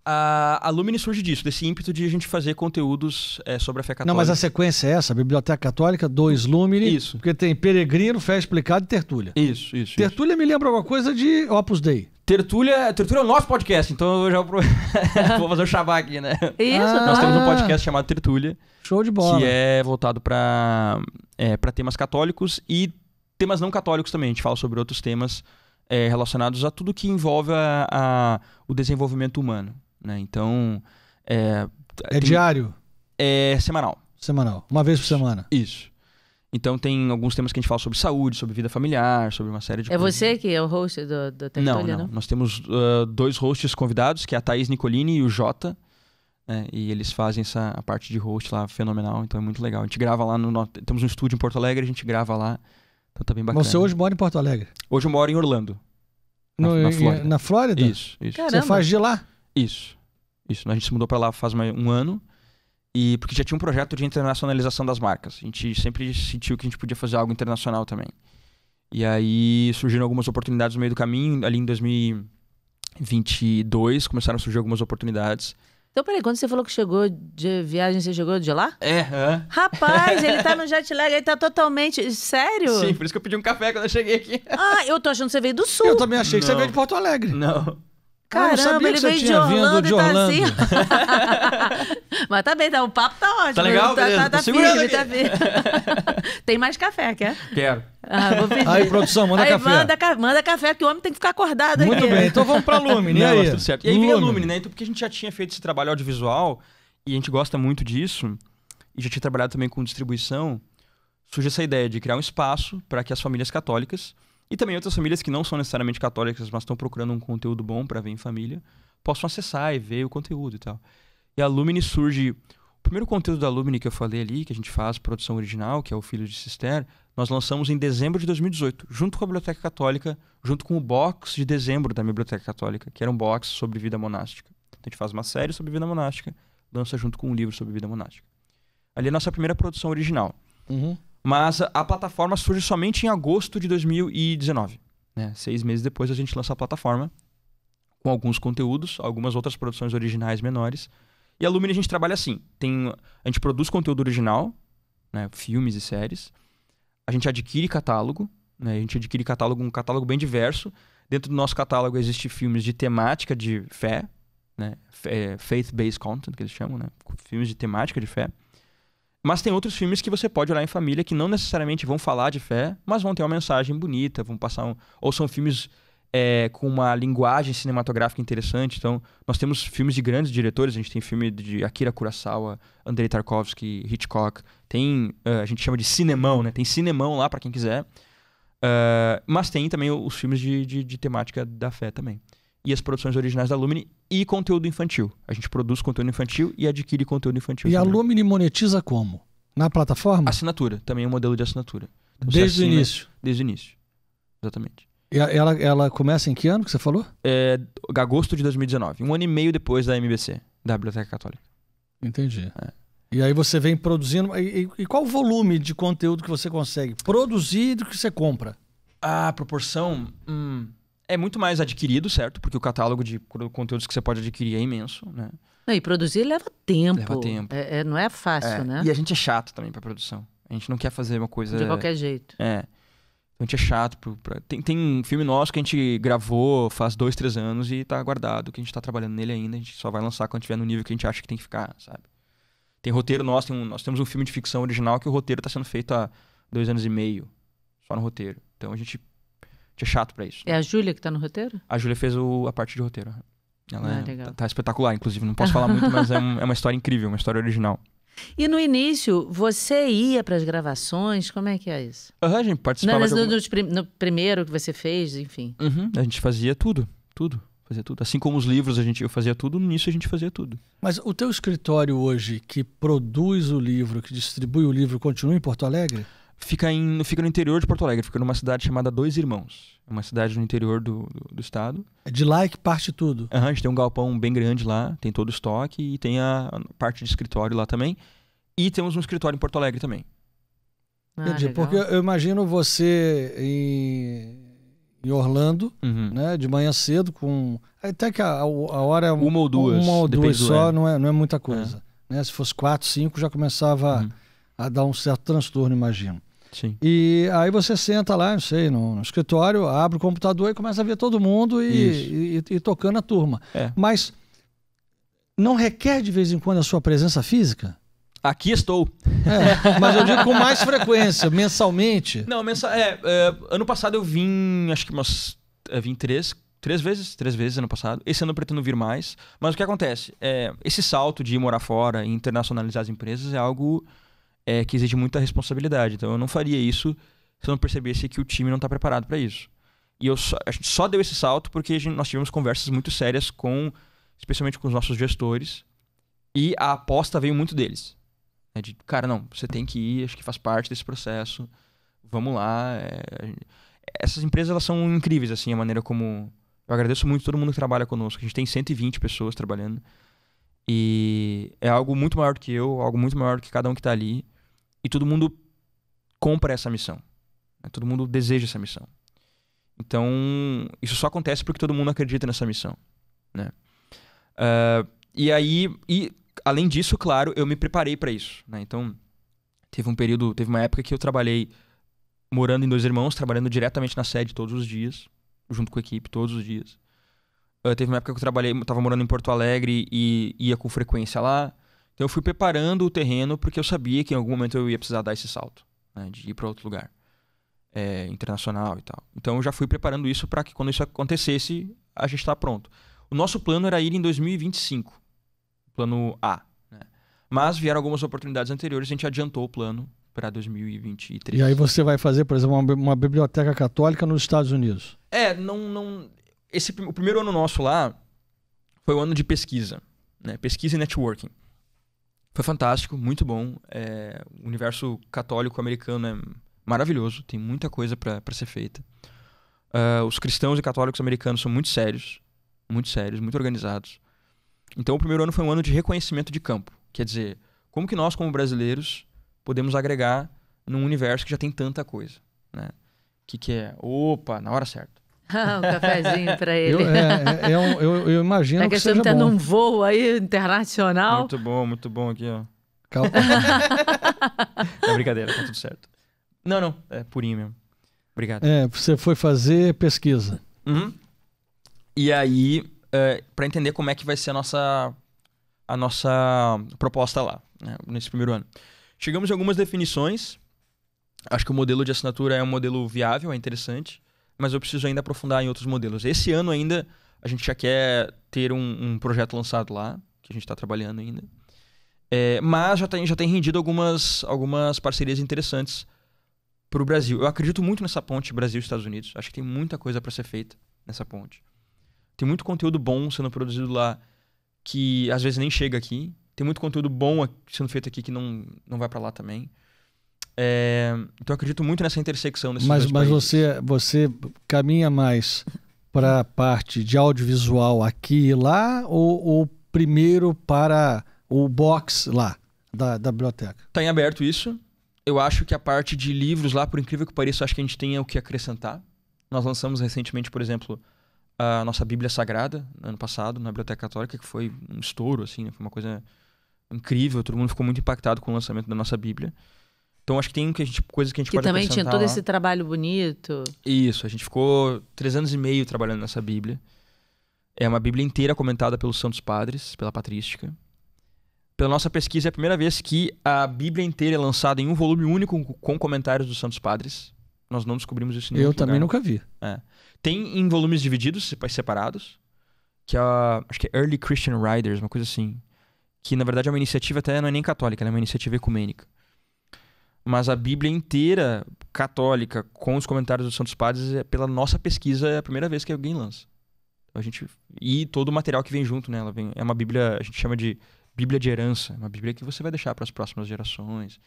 a Lumine surge disso, desse ímpeto de a gente fazer conteúdos é, sobre a fé católica. Não, mas a sequência é essa: Biblioteca Católica, dois Lumine. Isso. Porque tem Peregrino, Fé Explicada e Tertulha. Isso, isso. Tertulha isso. me lembra alguma coisa de Opus Dei. Tertulha, Tertúlia é o nosso podcast, então eu já vou, fazer o xabá aqui, né? Isso, ah, Nós temos um ah. podcast chamado Tertulha. Show de bola. Que é voltado para é, temas católicos e temas não católicos também. A gente fala sobre outros temas é, relacionados a tudo que envolve a, a o desenvolvimento humano. Né? Então. É, é tem, diário? É semanal. Semanal. Uma vez por semana. Isso. Então tem alguns temas que a gente fala sobre saúde, sobre vida familiar, sobre uma série de é coisas. É você que é o host do, do Tertúlia, não, não, né? não? Nós temos uh, dois hosts convidados, que é a Thaís Nicolini e o Jota. Né? E eles fazem essa a parte de host lá fenomenal, então é muito legal. A gente grava lá no. Temos um estúdio em Porto Alegre, a gente grava lá. Então tá bem bacana. Você hoje mora em Porto Alegre? Hoje eu moro em Orlando. No, na, na, Flórida. na Flórida? Isso, isso. Caramba. Você faz de lá? Isso. Isso, né? a gente se mudou para lá faz um ano. E porque já tinha um projeto de internacionalização das marcas. A gente sempre sentiu que a gente podia fazer algo internacional também. E aí surgiram algumas oportunidades no meio do caminho. Ali em 2022 começaram a surgir algumas oportunidades. Então, peraí, quando você falou que chegou de viagem, você chegou de lá? É. Rapaz, ele tá no jet lag, ele tá totalmente. Sério? Sim, por isso que eu pedi um café quando eu cheguei aqui. Ah, eu tô achando que você veio do sul. Eu também achei Não. que você veio de Porto Alegre. Não. Caramba, eu não sabia ele que veio você tinha Orlando, de então, assim, Orlando. Tá assim. Mas tá bem, tá, o papo tá ótimo. Tá legal? Tá, tá, tá, tá firme, tá firme. Tem mais café, quer? Quero. Ah, vou pedir. Aí, produção, manda aí, café. Manda, manda café, que o homem tem que ficar acordado Muito aqui. bem, então vamos pra Lumine, né? Mas tudo certo. E aí Lumine. vem a Lumine, né? Então, porque a gente já tinha feito esse trabalho audiovisual, e a gente gosta muito disso, e já tinha trabalhado também com distribuição, surge essa ideia de criar um espaço para que as famílias católicas e também outras famílias que não são necessariamente católicas, mas estão procurando um conteúdo bom para ver em família, possam acessar e ver o conteúdo e tal. E a Lumine surge. O primeiro conteúdo da Lumine que eu falei ali, que a gente faz, produção original, que é o Filho de Cister, nós lançamos em dezembro de 2018, junto com a Biblioteca Católica, junto com o box de dezembro da Biblioteca Católica, que era um box sobre vida monástica. Então a gente faz uma série sobre vida monástica, lança junto com um livro sobre vida monástica. Ali é a nossa primeira produção original. Uhum. Mas a plataforma surge somente em agosto de 2019. Né? Seis meses depois a gente lança a plataforma com alguns conteúdos, algumas outras produções originais menores. E a Lumine a gente trabalha assim: tem, a gente produz conteúdo original, né? filmes e séries. A gente adquire catálogo, né? a gente adquire catálogo, um catálogo bem diverso. Dentro do nosso catálogo existe filmes de temática de fé, né? É, faith-based content, que eles chamam, né? filmes de temática de fé. Mas tem outros filmes que você pode olhar em família que não necessariamente vão falar de fé, mas vão ter uma mensagem bonita, vão passar um... Ou são filmes é, com uma linguagem cinematográfica interessante. Então, nós temos filmes de grandes diretores. A gente tem filme de Akira Kurosawa, Andrei Tarkovsky, Hitchcock. Tem, uh, a gente chama de cinemão, né? Tem cinemão lá para quem quiser. Uh, mas tem também os filmes de, de, de temática da fé também e as produções originais da Lumine e conteúdo infantil. A gente produz conteúdo infantil e adquire conteúdo infantil. E também. a Lumine monetiza como? Na plataforma? Assinatura, também é um modelo de assinatura. Então, desde o início? Desde o início, exatamente. E ela, ela começa em que ano que você falou? É, agosto de 2019, um ano e meio depois da MBC, da Biblioteca Católica. Entendi. É. E aí você vem produzindo. E, e, qual o volume de conteúdo que você consegue produzir do que você compra? A proporção. Hum, é muito mais adquirido, certo? Porque o catálogo de conteúdos que você pode adquirir é imenso, né? e produzir leva tempo. Leva tempo. É, é não é fácil, é. né? E a gente é chato também pra produção. A gente não quer fazer uma coisa... De qualquer jeito. É. A gente é chato. Pro, pra... tem, tem um filme nosso que a gente gravou faz dois, três anos e tá guardado, que a gente tá trabalhando nele ainda. A gente só vai lançar quando tiver no nível que a gente acha que tem que ficar, sabe? Tem roteiro nosso, tem um, nós temos um filme de ficção original que o roteiro tá sendo feito há dois anos e meio, só no roteiro. Então a gente é chato pra isso. Né? É a Júlia que tá no roteiro? A Júlia fez o, a parte de roteiro. Ela ah, é, tá, tá, espetacular, inclusive. Não posso falar muito, mas é, um, é uma história incrível, uma história original. E no início, você ia para as gravações? Como é que é isso? Aham, uhum, a gente participava. Não, alguma... no, no, primeiro que você fez, enfim. Uhum, a gente fazia tudo, tudo. Fazia tudo. Assim como os livros a gente, eu fazia tudo, nisso a gente fazia tudo. Mas o teu escritório hoje, que produz o livro, que distribui o livro, continua em Porto Alegre? fica, em, fica no interior de Porto Alegre, fica numa cidade chamada Dois Irmãos. É uma cidade no interior do, do, do estado. É de lá é que parte tudo? Uhum, a gente tem um galpão bem grande lá, tem todo o estoque e tem a, a parte de escritório lá também. E temos um escritório em Porto Alegre também. Ah, Entendi, legal. porque eu imagino você em, em Orlando, uhum. né, de manhã cedo, com até que a, a hora é uma ou duas, uma ou duas só, não é, não é muita coisa. É. Né? Se fosse quatro, cinco, já começava... Uhum a dar um certo transtorno, imagino. Sim. E aí você senta lá, não sei, no, no, escritório, abre o computador e começa a ver todo mundo e, e, e, e tocando a turma. É. Mas não requer de vez em quando a sua presença física? Aqui estou. É, mas eu digo com mais frequência, mensalmente. Não, mensa é, é, ano passado eu vim, acho que umas. É, vim três, três vezes, três vezes ano passado. Esse ano eu pretendo vir mais. Mas o que acontece? É, esse salto de ir morar fora e internacionalizar as empresas é algo é, que exige muita responsabilidade. Então eu não faria isso se eu não percebesse que o time não está preparado para isso. E eu só, a gente só deu esse salto porque gente, nós tivemos conversas muito sérias com, especialmente com os nossos gestores, e a aposta veio muito deles. Né? De, cara, não, você tem que ir, acho que faz parte desse processo, vamos lá. É, essas empresas elas são incríveis, assim, a maneira como. Eu agradeço muito todo mundo que trabalha conosco. A gente tem 120 pessoas trabalhando. E é algo muito maior do que eu, algo muito maior do que cada um que está ali. E todo mundo compra essa missão. Né? Todo mundo deseja essa missão. Então, isso só acontece porque todo mundo acredita nessa missão. Né? Uh, e aí, e, além disso, claro, eu me preparei para isso. Né? Então, teve um período, teve uma época que eu trabalhei morando em Dois Irmãos, trabalhando diretamente na sede todos os dias, junto com a equipe todos os dias. Uh, teve uma época que eu trabalhei, estava morando em Porto Alegre e ia com frequência lá. Então eu fui preparando o terreno porque eu sabia que em algum momento eu ia precisar dar esse salto, né, de ir para outro lugar é, internacional e tal. Então eu já fui preparando isso para que quando isso acontecesse a gente está pronto. O nosso plano era ir em 2025, plano A. Né? Mas vieram algumas oportunidades anteriores, a gente adiantou o plano para 2023. E aí você vai fazer, por exemplo, uma, uma, biblioteca católica nos Estados Unidos? É, não, não. Esse o primeiro ano nosso lá foi o ano de pesquisa, né? Pesquisa e networking. Foi fantástico, muito bom. É, o universo católico americano é maravilhoso, tem muita coisa para ser feita. Uh, os cristãos e católicos americanos são muito sérios, muito sérios, muito organizados. Então, o primeiro ano foi um ano de reconhecimento de campo. Quer dizer, como que nós, como brasileiros, podemos agregar num universo que já tem tanta coisa? Né? O que, que é? Opa, na hora certa. Ah, um cafezinho para ele. Eu, é, é, é um, eu, eu, imagino é que seja tá num voo aí internacional. Muito bom, muito bom aqui, ó. Calma. é brincadeira, tá tudo certo. Não, não, é purinho mesmo. Obrigado. É, você foi fazer pesquisa. Uhum. E aí, é, para entender como é que vai ser a nossa, a nossa proposta lá, né, nesse primeiro ano. Chegamos em algumas definições. Acho que o modelo de assinatura é um modelo viável, é interessante mas eu preciso ainda aprofundar em outros modelos. Esse ano ainda a gente já quer ter um, um projeto lançado lá, que a gente está trabalhando ainda. É, mas já tem, já tem rendido algumas, algumas parcerias interessantes para o Brasil. Eu acredito muito nessa ponte Brasil-Estados Unidos. Acho que tem muita coisa para ser feita nessa ponte. Tem muito conteúdo bom sendo produzido lá que às vezes nem chega aqui. Tem muito conteúdo bom sendo feito aqui que não, não vai para lá também. É, então eu acredito muito nessa intersecção mas, mas você, você caminha mais para a parte de audiovisual aqui e lá ou, ou primeiro para o box lá da, da biblioteca? Está em aberto isso. Eu acho que a parte de livros lá, por incrível que pareça, acho que a gente tem o que acrescentar. Nós lançamos recentemente, por exemplo, a nossa Bíblia Sagrada, ano passado, na Biblioteca Católica, que foi um estouro, assim, né? foi uma coisa incrível, todo mundo ficou muito impactado com o lançamento da nossa Bíblia. Então acho que tem que a gente, coisa que a gente que pode também tinha todo lá. esse trabalho bonito. Isso, a gente ficou três anos e meio trabalhando nessa Bíblia. É uma Bíblia inteira comentada pelos Santos Padres, pela Patrística. Pela nossa pesquisa, é a primeira vez que a Bíblia inteira é lançada em um volume único com comentários dos Santos Padres. Nós não descobrimos isso nenhum. Eu também nunca vi. É. Tem em volumes divididos, separados, que é, acho que é Early Christian Writers, uma coisa assim. Que na verdade é uma iniciativa até não é nem católica, é uma iniciativa ecumênica mas a Bíblia inteira católica, com os comentários dos Santos Padres, é, pela nossa pesquisa, é a primeira vez que alguém lança. A gente, e todo o material que vem junto, né? vem, é uma Bíblia, a gente chama de Bíblia de herança, uma Bíblia que você vai deixar para as próximas gerações.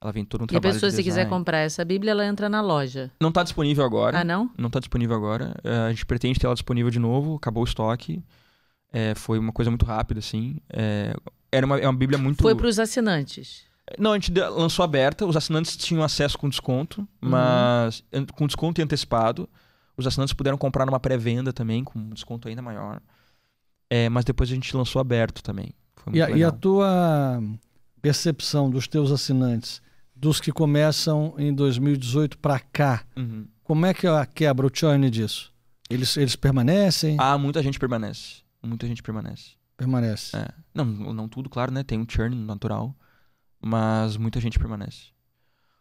Ela vem todo um e trabalho. E a pessoa, de se quiser comprar essa Bíblia, ela entra na loja. Não está disponível agora. Ah, não? Não está disponível agora. É, a gente pretende ter ela disponível de novo, acabou o estoque. É, foi uma coisa muito rápida, assim. É, era uma, é uma Bíblia muito. Foi para os assinantes. Não, a gente lançou aberta, os assinantes tinham acesso com desconto, uhum. mas uhum. com desconto antecipado. Os assinantes puderam comprar numa pré-venda também, com um desconto ainda maior. É, mas depois a gente lançou aberto também. E a, e, a, tua percepção dos teus assinantes, dos que começam em 2018 para cá, uhum. como é que é a quebra, o churn disso? Eles, eles permanecem? Ah, muita gente permanece. Muita gente permanece. Permanece. É. Não, não tudo, claro, né? Tem um churn natural mas muita gente permanece.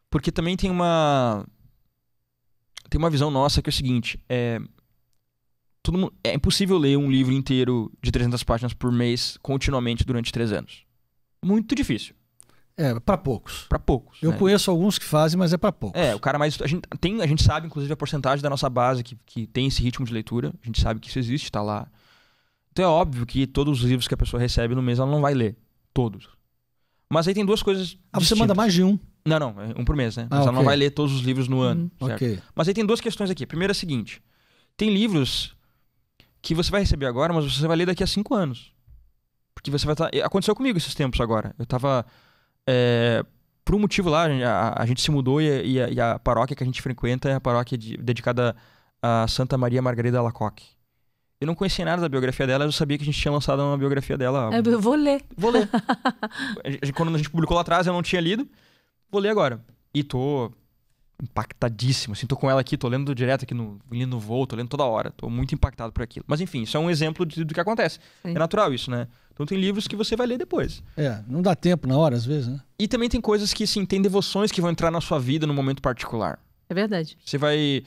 Porque também tem uma tem uma visão nossa que é o seguinte, é mundo, é impossível ler um livro inteiro de 300 páginas por mês continuamente durante três anos. Muito difícil. É, para poucos. Para poucos. Eu né? conheço alguns que fazem, mas é para poucos. É, o cara mais. A gente, tem, a gente sabe, inclusive, a porcentagem da nossa base que, que tem esse ritmo de leitura. A gente sabe que isso existe, está lá. Então é óbvio que todos os livros que a pessoa recebe no mês ela não vai ler. Todos. Mas aí tem duas coisas. Ah, você manda mais de um. Não, não, é um por mês, né? Ah, Mas okay. ela não vai ler todos os livros no ano. Uhum. ok. Mas aí tem duas questões aqui. A primeira é a seguinte: tem livros que você vai receber agora, mas você vai ler daqui a cinco anos. Porque você vai estar. Tá... Aconteceu comigo esses tempos agora. Eu tava. É... Por um motivo lá, a, a gente se mudou e, e, a, e, a, paróquia que a gente frequenta é a paróquia de, dedicada a Santa Maria Margarida Alacoque. Eu não conhecia nada da biografia dela, eu sabia que a gente tinha lançado uma biografia dela. É, eu vou ler. Vou ler. Quando a gente publicou lá atrás, eu não tinha lido. Vou ler agora. E tô impactadíssimo. Assim, tô com ela aqui, tô lendo direto aqui no, lendo no voo, tô lendo toda hora. Tô muito impactado por aquilo. Mas enfim, isso é um exemplo de, do que acontece. Sim. É natural isso, né? Então tem livros que você vai ler depois. É, não dá tempo na hora, às vezes, né? E também tem coisas que, assim, tem devoções que vão entrar na sua vida num momento particular. É verdade. Você vai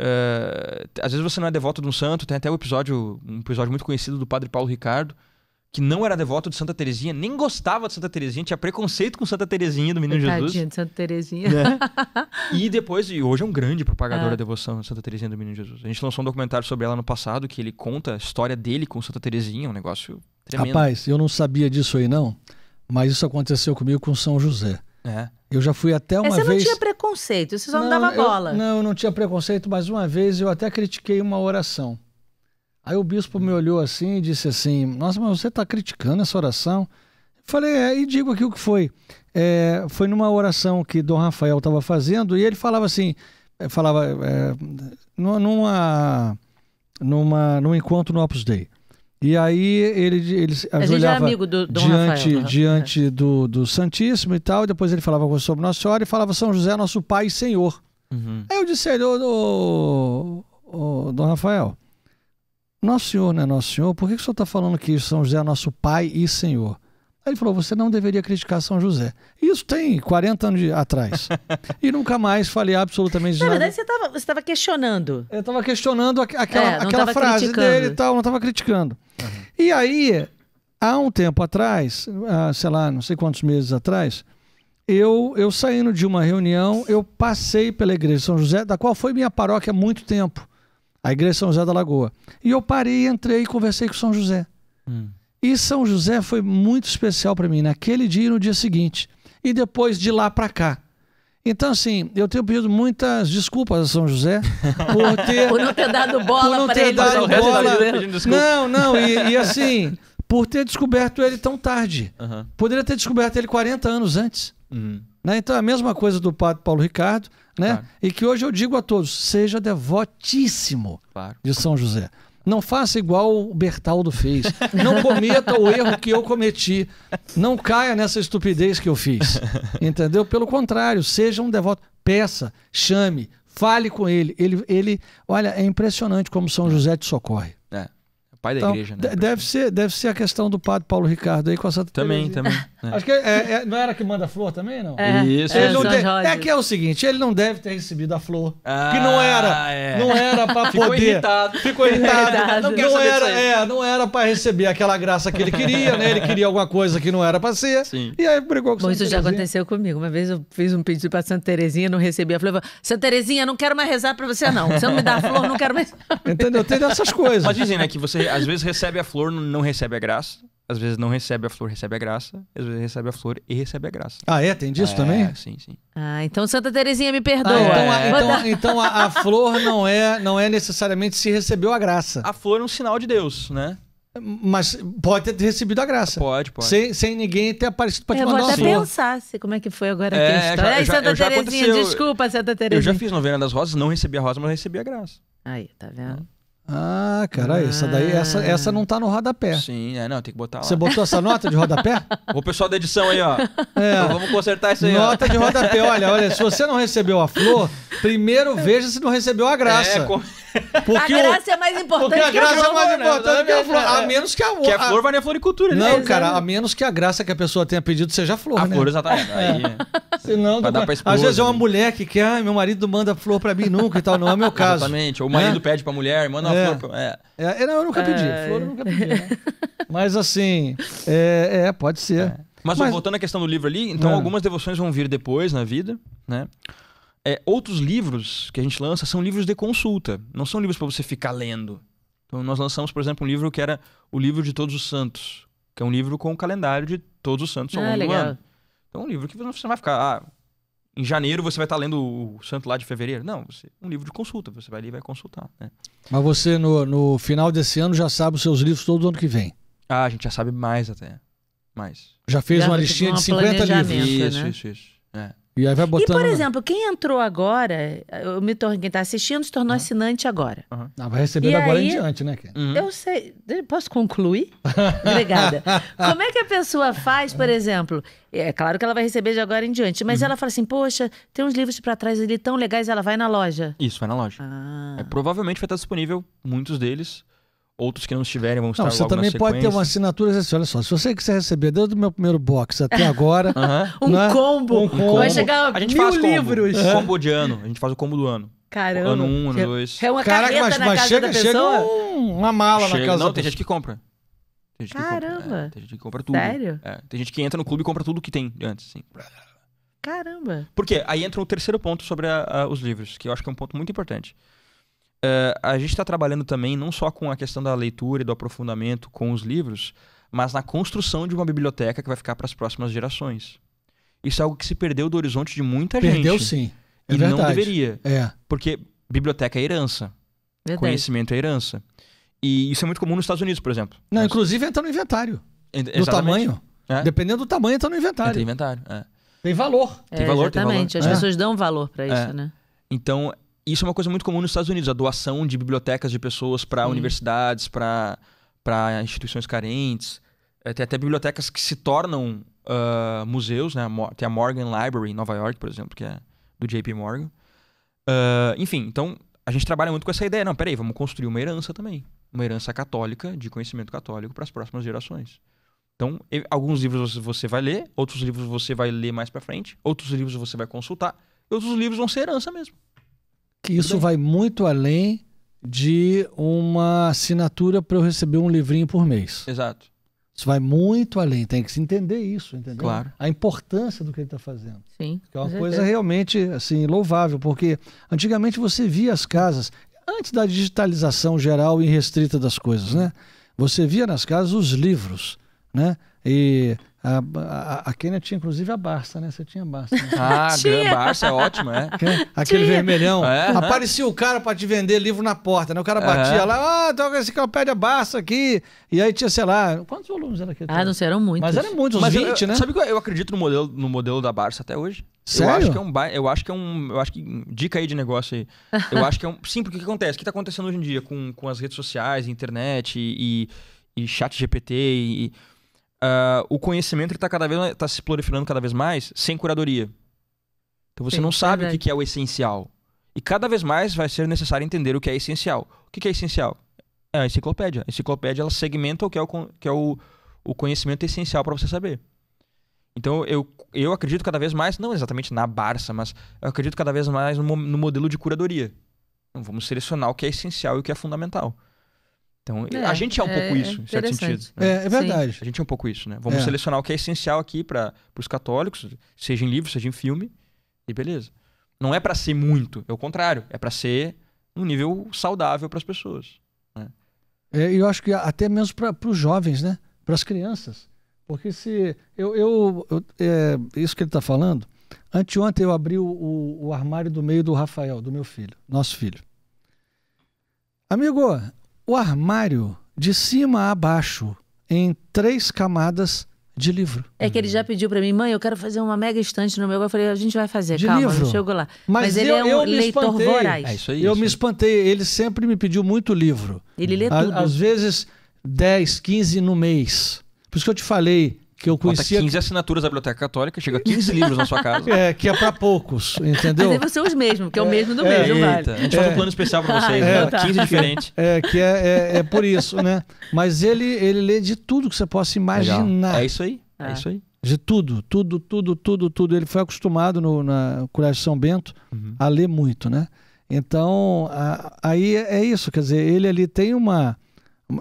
Uh, às vezes você não é devoto de um santo, tem até um episódio, um episódio muito conhecido do padre Paulo Ricardo, que não era devoto de Santa Terezinha, nem gostava de Santa Terezinha, tinha preconceito com Santa Terezinha do Menino Tadinha Jesus. de Santa Terezinha. Né? E depois, e hoje é um grande propagador é. da devoção de Santa Terezinha do Menino Jesus. A gente lançou um documentário sobre ela no passado, que ele conta a história dele com Santa Terezinha, um negócio tremendo. Rapaz, eu não sabia disso aí não, mas isso aconteceu comigo com São José. É. Eu já fui até uma vez. Você não vez... tinha preconceito, vocês só não, não dava eu, bola. Não, não tinha preconceito, mas uma vez eu até critiquei uma oração. Aí o bispo me olhou assim e disse assim: Nossa, mas você está criticando essa oração? falei, é, e digo aqui o que foi. É, foi numa oração que Dom Rafael estava fazendo e ele falava assim: eh, falava é, numa, numa, num encontro no Opus Dei. E aí ele, ele ajoelhava amigo do, do diante, Rafael, né? diante é. do, do Santíssimo e tal. E depois ele falava com sobre Nossa Senhora e falava São José, nosso Pai e Senhor. Uhum. Aí eu disse a ele, ô, Dom Rafael, Nosso Senhor não é Nosso Senhor? Por que, que o senhor está falando que São José é nosso Pai e Senhor? Aí ele falou, você não deveria criticar São José. Isso tem 40 anos de, atrás. e nunca mais falei absolutamente nada. Na verdade, você estava questionando. Eu estava questionando aqu aquela, é, aquela frase criticando. dele e tal, não estava criticando. Uhum. E aí, há um tempo atrás, sei lá, não sei quantos meses atrás, eu, eu saindo de uma reunião, eu passei pela igreja de São José, da qual foi minha paróquia há muito tempo, a igreja de São José da Lagoa. E eu parei, entrei e conversei com São José. Hum. E São José foi muito especial para mim naquele dia e no dia seguinte. E depois de lá para cá. Então, assim, eu tenho pedido muitas desculpas a São José por, ter, por não ter dado bola para ele. Dado bola. Não, não, e, e, assim, por ter descoberto ele tão tarde. Uhum. Poderia ter descoberto ele 40 anos antes. Uhum. Né? Então, é a mesma coisa do padre Paulo Ricardo, né? Claro. E que hoje eu digo a todos: seja devotíssimo claro. de São José. Não faça igual o Bertaldo fez. Não cometa o erro que eu cometi. Não caia nessa estupidez que eu fiz. Entendeu? Pelo contrário, seja um devoto. Peça, chame, fale com ele. Ele, ele olha, é impressionante como São José te socorre. É. Pai da então, igreja, né? Deve ser, deve ser a questão do padre Paulo Ricardo aí com essa. Também, também. Né? Acho que é, é, é, não era que manda flor também, não? É, Isso. É, ele é, não de... é que é o seguinte, ele não deve ter recebido a flor, ah, que não era, ah, não era para poder. Ficou irritado. Ficou irritado. Não, não era, é, não era para é, receber aquela graça que ele queria, né? Ele queria alguma coisa que não era para ser. Sim. E aí brigou com Bom, Santa isso já aconteceu comigo. Uma vez eu fiz um pedido para Santa Terezinha, não recebi a flor. Falei, Santa Terezinha, não quero mais rezar para você não. Você não me dá a flor, não quero mais. Entendeu? Tem dessas coisas. Mas dizem, né, que você às vezes recebe a flor, não recebe a graça às vezes não recebe a flor, recebe a graça, às vezes recebe a flor e recebe a graça. Ah, é? Tem disso é, também? Sim, sim. Ah, então Santa Terezinha me ah, perdoa. Ah, então, a, então, então a, a, flor não é, não é necessariamente se recebeu a graça. A flor é um sinal de Deus, né? Mas pode ter recebido a graça. Pode, pode. Sem, sem ninguém ter aparecido para te eu mandar Eu vou até pensar se, como é que foi agora é, a questão Já, Ai, Santa já, Terezinha, já desculpa, Santa Terezinha. Eu já fiz novena das rosas, não recebi a rosa, mas recebi a graça. Aí, tá vendo? Ah, cara, ah. essa daí, essa, essa não tá no rodapé. Sim, é, não, tem que botar lá. Você botou essa nota de rodapé? o pessoal da edição aí, ó. É. Então vamos consertar isso aí. Nota ó. de rodapé, olha, olha, se você não recebeu a flor, primeiro veja se não recebeu a graça. É, com... Porque a graça o... é mais importante a que a é flor. É mais importante que a flor. A menos que a, que a flor vai na floricultura. Não, né? cara, a menos que a graça que a pessoa tenha pedido seja a flor. A né? flor, exatamente. É. Aí, Se não, vai dar pra expor, Às vezes é uma mulher que quer, ah, meu marido manda flor pra mim nunca e tal. Não é meu caso. Exatamente. Ou o marido é? pede pra mulher, manda uma é. flor pra. É. É, é não, eu nunca pedi. Flor eu nunca pedi. Né? Mas assim, é, pode ser. Mas, Mas, voltando à questão do livro ali, então ah. algumas devoções vão vir depois na vida, né? É, outros livros que a gente lança são livros de consulta, não são livros para você ficar lendo. Então, nós lançamos, por exemplo, um livro que era O Livro de Todos os Santos, que é um livro com o calendário de todos os santos ao ah, longo legal. do ano. Então, é um livro que você não vai ficar. Ah, em janeiro você vai estar tá lendo o santo lá de fevereiro. Não, você, um livro de consulta, você vai ali e vai consultar. Né? Mas você, no, no final desse ano, já sabe os seus livros todo ano que vem? Ah, a gente já sabe mais até. Mais. Já fez já uma listinha de 50 livros. Isso, né? isso, isso. É. E aí vai botando. E, por exemplo, quem entrou agora, eu me tornei, quem está assistindo, se tornou uhum. assinante agora. Uhum. Ah, vai receber e agora aí, em diante, né, Uhum. Eu sei. Posso concluir? Obrigada. Como é que a pessoa faz, por exemplo? É claro que ela vai receber de agora em diante, mas uhum. ela fala assim: Poxa, tem uns livros para trás ali tão legais, ela vai na loja. Isso, vai na loja. Ah. É, provavelmente vai estar disponível muitos deles Outros que não estiverem vão estar não, Você também pode ter uma assinatura assim, olha só, se você quiser receber desde o meu primeiro box até é. agora... É? um, combo. um, combo. Vai chegar a gente mil faz combo. livros. É. Combo de ano. A gente faz o combo do ano. Caramba. Ano 1, um, ano 2. É uma Caraca, mas, na casa chega, da pessoa? chega um, uma mala chega, na casa Não, tem gente que compra. Tem gente Caramba. Que compra, é, tem gente que compra tudo. Sério? É, tem gente que entra no clube e compra tudo que tem antes, Sim. Caramba. Por quê? Aí entra o terceiro ponto sobre a, a, os livros, que eu acho que é um ponto muito importante. Uh, a gente está trabalhando também não só com a questão da leitura e do aprofundamento com os livros, mas na construção de uma biblioteca que vai ficar para as próximas gerações. Isso é algo que se perdeu do horizonte de muita perdeu, gente. Perdeu sim. É e verdade. não deveria. É. Porque biblioteca é herança. Verdade. Conhecimento é herança. E isso é muito comum nos Estados Unidos, por exemplo. Não, mas... inclusive entra no inventário. Ent do tamanho. É. Dependendo do tamanho, entra no inventário. Entra no inventário. É. Tem valor. É, tem valor, exatamente. Tem valor. As é. pessoas dão valor para isso, é. né? Então, isso é uma coisa muito comum nos Estados Unidos, a doação de bibliotecas de pessoas para uhum. universidades, para instituições carentes. É, tem até bibliotecas que se tornam uh, museus, né? Tem a Morgan Library em Nova York, por exemplo, que é do JP Morgan. Uh, enfim, então a gente trabalha muito com essa ideia. Não, peraí, vamos construir uma herança também. Uma herança católica, de conhecimento católico para as próximas gerações. Então, alguns livros você vai ler, outros livros você vai ler mais para frente, outros livros você vai consultar, e outros livros vão ser herança mesmo que isso vai muito além de uma assinatura para eu receber um livrinho por mês. Exato. Isso vai muito além, tem que se entender isso, entendeu? Claro. A importância do que ele está fazendo. Sim. Que é uma coisa realmente assim louvável, porque antigamente você via as casas antes da digitalização geral e restrita das coisas, né? Você via nas casas os livros, né? E a, a, a Kenia tinha inclusive a Barça, né? Você tinha a Barça. Né? Ah, tinha. Barça é ótima é. Aquele tinha. vermelhão. É, uhum. Aparecia o cara para te vender livro na porta, né? O cara batia uhum. lá, ah, toca então esse é a Barça aqui. E aí tinha, sei lá, quantos volumes era aquele? Ah, não sei, eram muitos. Mas eram muitos, uns Mas 20, eu, né? Sabe que é? eu acredito no modelo, no modelo da Barça até hoje? Sério? Eu acho que é um eu acho que é um, eu acho que dica aí de negócio aí. Eu acho que é um, sim, porque o que acontece? O que tá acontecendo hoje em dia com, com as redes sociais, internet e, e, e chat GPT e uh, o conhecimento está cada vez tá se proliferando cada vez mais sem curadoria. Então você Sim, não sabe verdade. o que, é o essencial. E cada vez mais vai ser necessário entender o que é essencial. O que, que é essencial? É a enciclopédia. A enciclopédia ela segmenta o que é o, que é o, o conhecimento essencial para você saber. Então eu, eu acredito cada vez mais, não exatamente na Barça, mas eu acredito cada vez mais no, no modelo de curadoria. Então, vamos selecionar o que é essencial e o que é fundamental. Então, é, a gente é um é, pouco isso, é em certo sentido. Né? É, é verdade. Sim. A gente é um pouco isso, né? Vamos é. selecionar o que é essencial aqui para os católicos, seja em livro, seja em filme, e beleza. Não é para ser muito, é o contrário. É para ser um nível saudável para as pessoas. Né? É, eu acho que até mesmo para os jovens, né? Para as crianças. Porque se. Eu, eu, eu isso que ele está falando. Anteontem eu abri o, o, o armário do meio do Rafael, do meu filho, nosso filho. Amigo, o armário de cima a baixo em três camadas de livro. É que ele já pediu para mim, mãe, eu quero fazer uma mega estante no meu. Eu falei, a gente vai fazer, de calma, livro. Chego lá. Mas, Mas ele eu, é um leitor voraz. É isso aí, eu isso me aí. espantei, ele sempre me pediu muito livro. Ele lê tudo. À, às vezes 10, 15 no mês. Por isso que eu te falei que eu conhecia. Bota 15 assinaturas da Biblioteca Católica, chega 15 livros na sua casa. É, que é para poucos, entendeu? Mas devem ser é os mesmos, que é o é, mesmo do é, mesmo, eita, é, vale. A gente é, faz um plano especial para vocês, é, né? Então tá. 15 diferentes. É, que é, é, é, por isso, né? Mas ele, ele lê de tudo que você possa imaginar. Legal. É isso aí, é. é. isso aí. Ah. De tudo, tudo, tudo, tudo, tudo. Ele foi acostumado no, na Colégio São Bento uhum. a ler muito, né? Então, a, aí é isso, quer dizer, ele ali tem uma...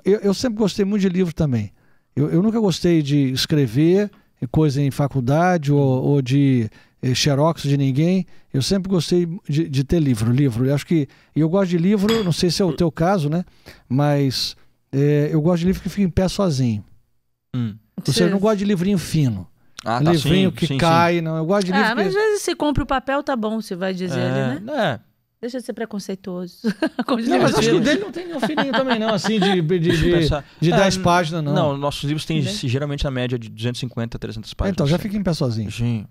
Eu, eu sempre gostei muito de livro também. Eu, eu nunca gostei de escrever coisa em faculdade ou, ou de eh, xerox de ninguém. Eu sempre gostei de, de, ter livro, livro. Eu acho que eu gosto de livro, não sei se é o teu caso, né? Mas eh, eu gosto de livro que fica em pé sozinho. Hum. Ou seja, eu não gosto de livrinho fino. Ah, tá, livrinho sim, que sim, cai, sim. não. Eu gosto de ah, livro. Ah, mas que... às vezes se compra o papel, tá bom, você vai dizer é, ali, né? É. Deixa de ser preconceituoso. não, mas acho que o dele não tem nenhum fininho também, não, assim, de, de, de, de 10 é, ah, páginas, não. Não, nossos livros têm geralmente a média de 250 a 300 páginas. Então, já fica em pé sozinho. Sim.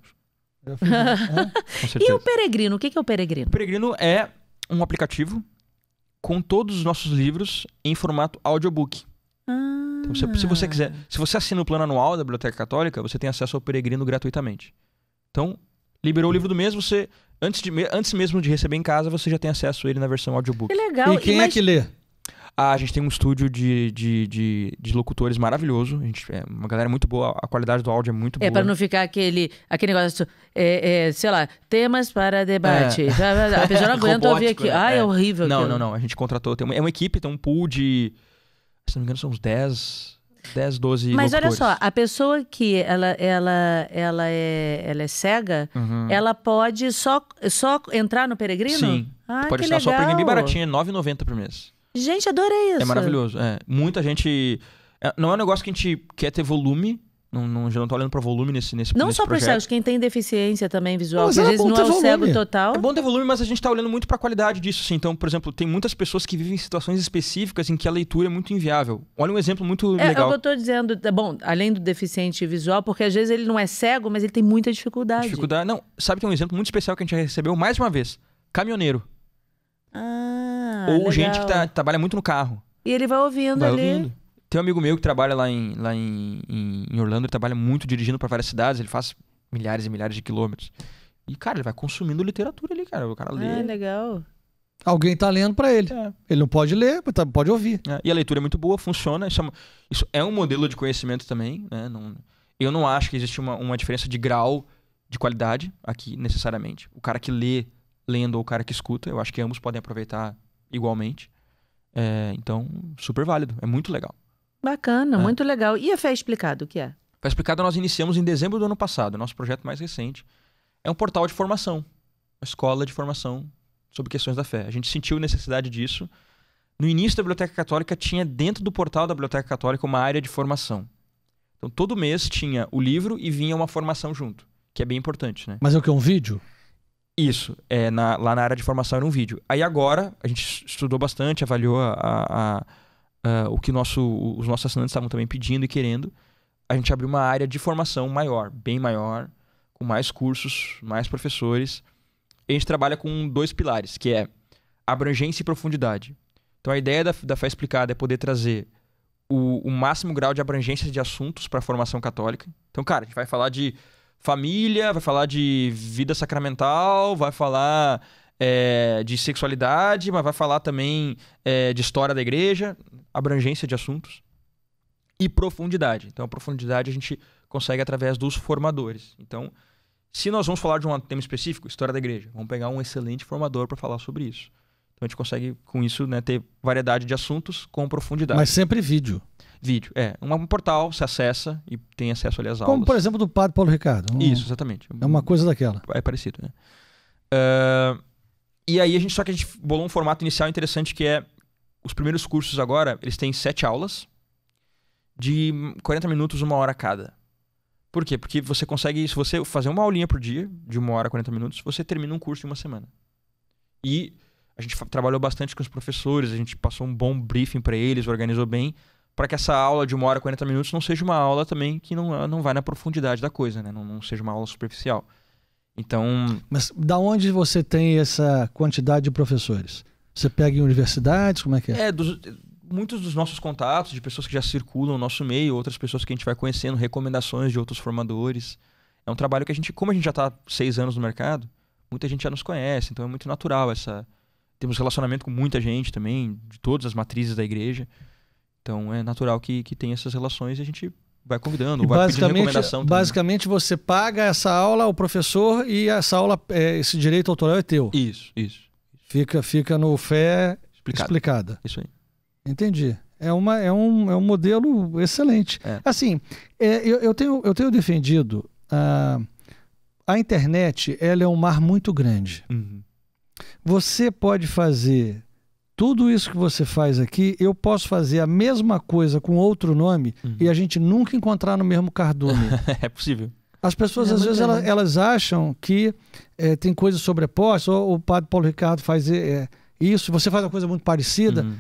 Fico, é? E o Peregrino? O que é o Peregrino? O Peregrino é um aplicativo com todos os nossos livros em formato audiobook. Ah. Então, se, se, você quiser, se você assina o plano anual da Biblioteca Católica, você tem acesso ao Peregrino gratuitamente. Então, liberou o livro do mês, você Antes, de, antes mesmo de receber em casa, você já tem acesso a ele na versão audiobook. Que legal. E quem é que lê? Ah, a gente tem um estúdio de, de, de, de locutores maravilhoso. A gente, é uma galera muito boa, a qualidade do áudio é muito é, boa. É para não ficar aquele, aquele negócio, é, é, sei lá, temas para debate. É. A pessoa não aguenta ouvir aqui. Ah, é, horrível. Não, aquilo. não, não. A gente contratou. Tem uma, é uma equipe, tem um pool de. Se não me engano, são uns 10. 10, 12 Mas locutores. olha só, a pessoa que ela, ela, ela, é, ela é cega, uhum. ela pode só, só entrar no Peregrino? Sim. Ah, pode estar só só peregrino bem baratinho, é 9,90 por mês. Gente, adorei é isso. É maravilhoso. É. Muita gente. É, não é um negócio que a gente quer ter volume, não, não, já não tô olhando para volume nesse nesse Não nesse só para os cegos, quem tem deficiência também visual, às é vezes é não é o cego total. É bom ter volume, mas a gente está olhando muito para a qualidade disso. Assim. Então, por exemplo, tem muitas pessoas que vivem em situações específicas em que a leitura é muito inviável. Olha um exemplo muito é, legal. É o que eu estou dizendo. É bom, além do deficiente visual, porque às vezes ele não é cego, mas ele tem muita dificuldade. Dificuldade. Não, sabe tem é um exemplo muito especial que a gente recebeu mais uma vez. Caminhoneiro. Ah, Ou legal. gente que tá, trabalha muito no carro. E ele vai ouvindo vai ali. Ouvindo. Tem um amigo meu que trabalha lá em, lá em, em Orlando, ele trabalha muito dirigindo para várias cidades, ele faz milhares e milhares de quilômetros. E, cara, ele vai consumindo literatura ali, cara. O cara lê. Ah, legal. Alguém tá lendo para ele. É. Ele não pode ler, tá, pode ouvir. É. E a leitura é muito boa, funciona. Isso é, uma... isso é um modelo de conhecimento também. Né? Não... eu não acho que existe uma, uma diferença de grau de qualidade aqui, necessariamente. O cara que lê lendo ou o cara que escuta, eu acho que ambos podem aproveitar igualmente. É, então, super válido. É muito legal. Bacana, é. muito legal. E a Fé é Explicado, o que é? Fé Explicado nós iniciamos em dezembro do ano passado, nosso projeto mais recente. É um portal de formação, uma escola de formação sobre questões da fé. A gente sentiu necessidade disso. No início da Biblioteca Católica tinha dentro do portal da Biblioteca Católica uma área de formação. Então todo mês tinha o livro e vinha uma formação junto, que é bem importante, né? Mas é o que um vídeo? Isso, é na, lá na área de formação era um vídeo. Aí agora a gente estudou bastante, avaliou a, a uh, o que nosso, os nossos assinantes estavam também pedindo e querendo, a gente abriu uma área de formação maior, bem maior, com mais cursos, mais professores. E a gente trabalha com dois pilares, que é abrangência e profundidade. Então a ideia da, da Fé Explicada é poder trazer o, o máximo grau de abrangência de assuntos para a formação católica. Então, cara, a gente vai falar de família, vai falar de vida sacramental, vai falar é, de sexualidade, mas vai falar também é, de história da igreja, abrangência de assuntos e profundidade. Então, a profundidade a gente consegue através dos formadores. Então, se nós vamos falar de um tema específico, história da igreja, vamos pegar um excelente formador para falar sobre isso. Então, a gente consegue, com isso, né, ter variedade de assuntos com profundidade. Mas sempre vídeo vídeo. É, um, portal se acessa e tem acesso ali às aulas. Como, por exemplo, do Padre Paulo Ricardo. Um... Isso, exatamente. É uma coisa daquela. É parecido, né? Uh, e aí a gente só que a gente bolou um formato inicial interessante que é os primeiros cursos agora, eles têm sete aulas de 40 minutos, uma hora cada. Por quê? Porque você consegue, se você fazer uma aulinha por dia, de uma hora 40 minutos, você termina um curso em uma semana. E a gente trabalhou bastante com os professores, a gente passou um bom briefing para eles, organizou bem, para que essa aula de uma hora e 40 minutos não seja uma aula também que não, não vai na profundidade da coisa, né? não, não seja uma aula superficial. Então. Mas da onde você tem essa quantidade de professores? Você pega em universidades? Como é que é? É, dos, muitos dos nossos contatos, de pessoas que já circulam no nosso meio, outras pessoas que a gente vai conhecendo, recomendações de outros formadores. É um trabalho que a gente, como a gente já está seis anos no mercado, muita gente já nos conhece, então é muito natural essa. Temos relacionamento com muita gente também, de todas as matrizes da igreja. Então é natural que, que tenha essas relações e a gente vai convidando, vai basicamente, pedindo recomendação. Também. Basicamente, você paga essa aula ao professor e essa aula, é, esse direito autoral é teu. Isso, isso. Fica, fica no fé Explicado. explicada. Isso aí. Entendi. É, uma, é, um, é um modelo excelente. É. Assim, é, eu, eu, tenho, eu tenho defendido. A, ah, a internet ela é um mar muito grande. Uhum. Você pode fazer tudo isso que você faz aqui, eu posso fazer a mesma coisa com outro nome uhum. e a uhum. gente nunca encontrar no mesmo cardume. é possível. As pessoas, é às vezes, elas, elas, acham que é, tem coisas sobrepostas, ou o padre Paulo Ricardo faz é, isso, você faz uma coisa muito parecida. Uhum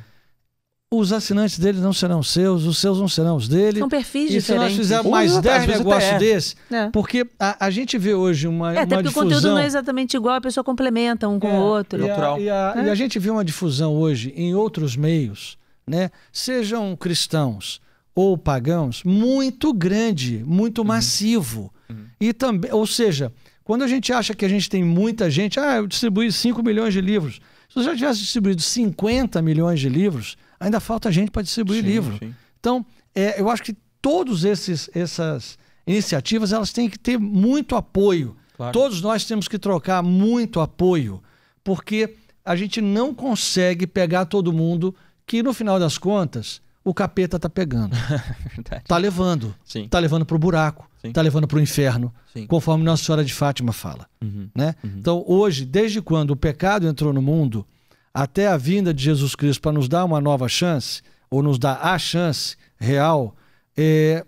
os assinantes dele não serão seus, os seus não serão os dele. São perfis e diferentes. se nós fizermos mais 10 negócios é. desse, é. porque a, a, gente vê hoje uma. É, até porque o conteúdo não é exatamente igual, a pessoa complementa um com é, o outro. E Natural. A, e, a, é. e a gente vê uma difusão hoje em outros meios, né? Sejam cristãos ou pagãos, muito grande, muito uhum. massivo. Uhum. E também, ou seja, quando a gente acha que a gente tem muita gente, ah, eu distribuí 5 milhões de livros. Se eu já tivesse distribuído 50 milhões de livros, ainda falta gente para distribuir sim, livro. Sim. Então, é, eu acho que todas essas iniciativas elas têm que ter muito apoio. Claro. Todos nós temos que trocar muito apoio, porque a gente não consegue pegar todo mundo que, no final das contas, o capeta está pegando. está levando. está levando para o buraco. está levando para o inferno. Sim. Conforme Nossa Senhora de Fátima fala. Uhum. Né? Uhum. Então, hoje, desde quando o pecado entrou no mundo, até a vinda de Jesus Cristo para nos dar uma nova chance, ou nos dar a chance real, é,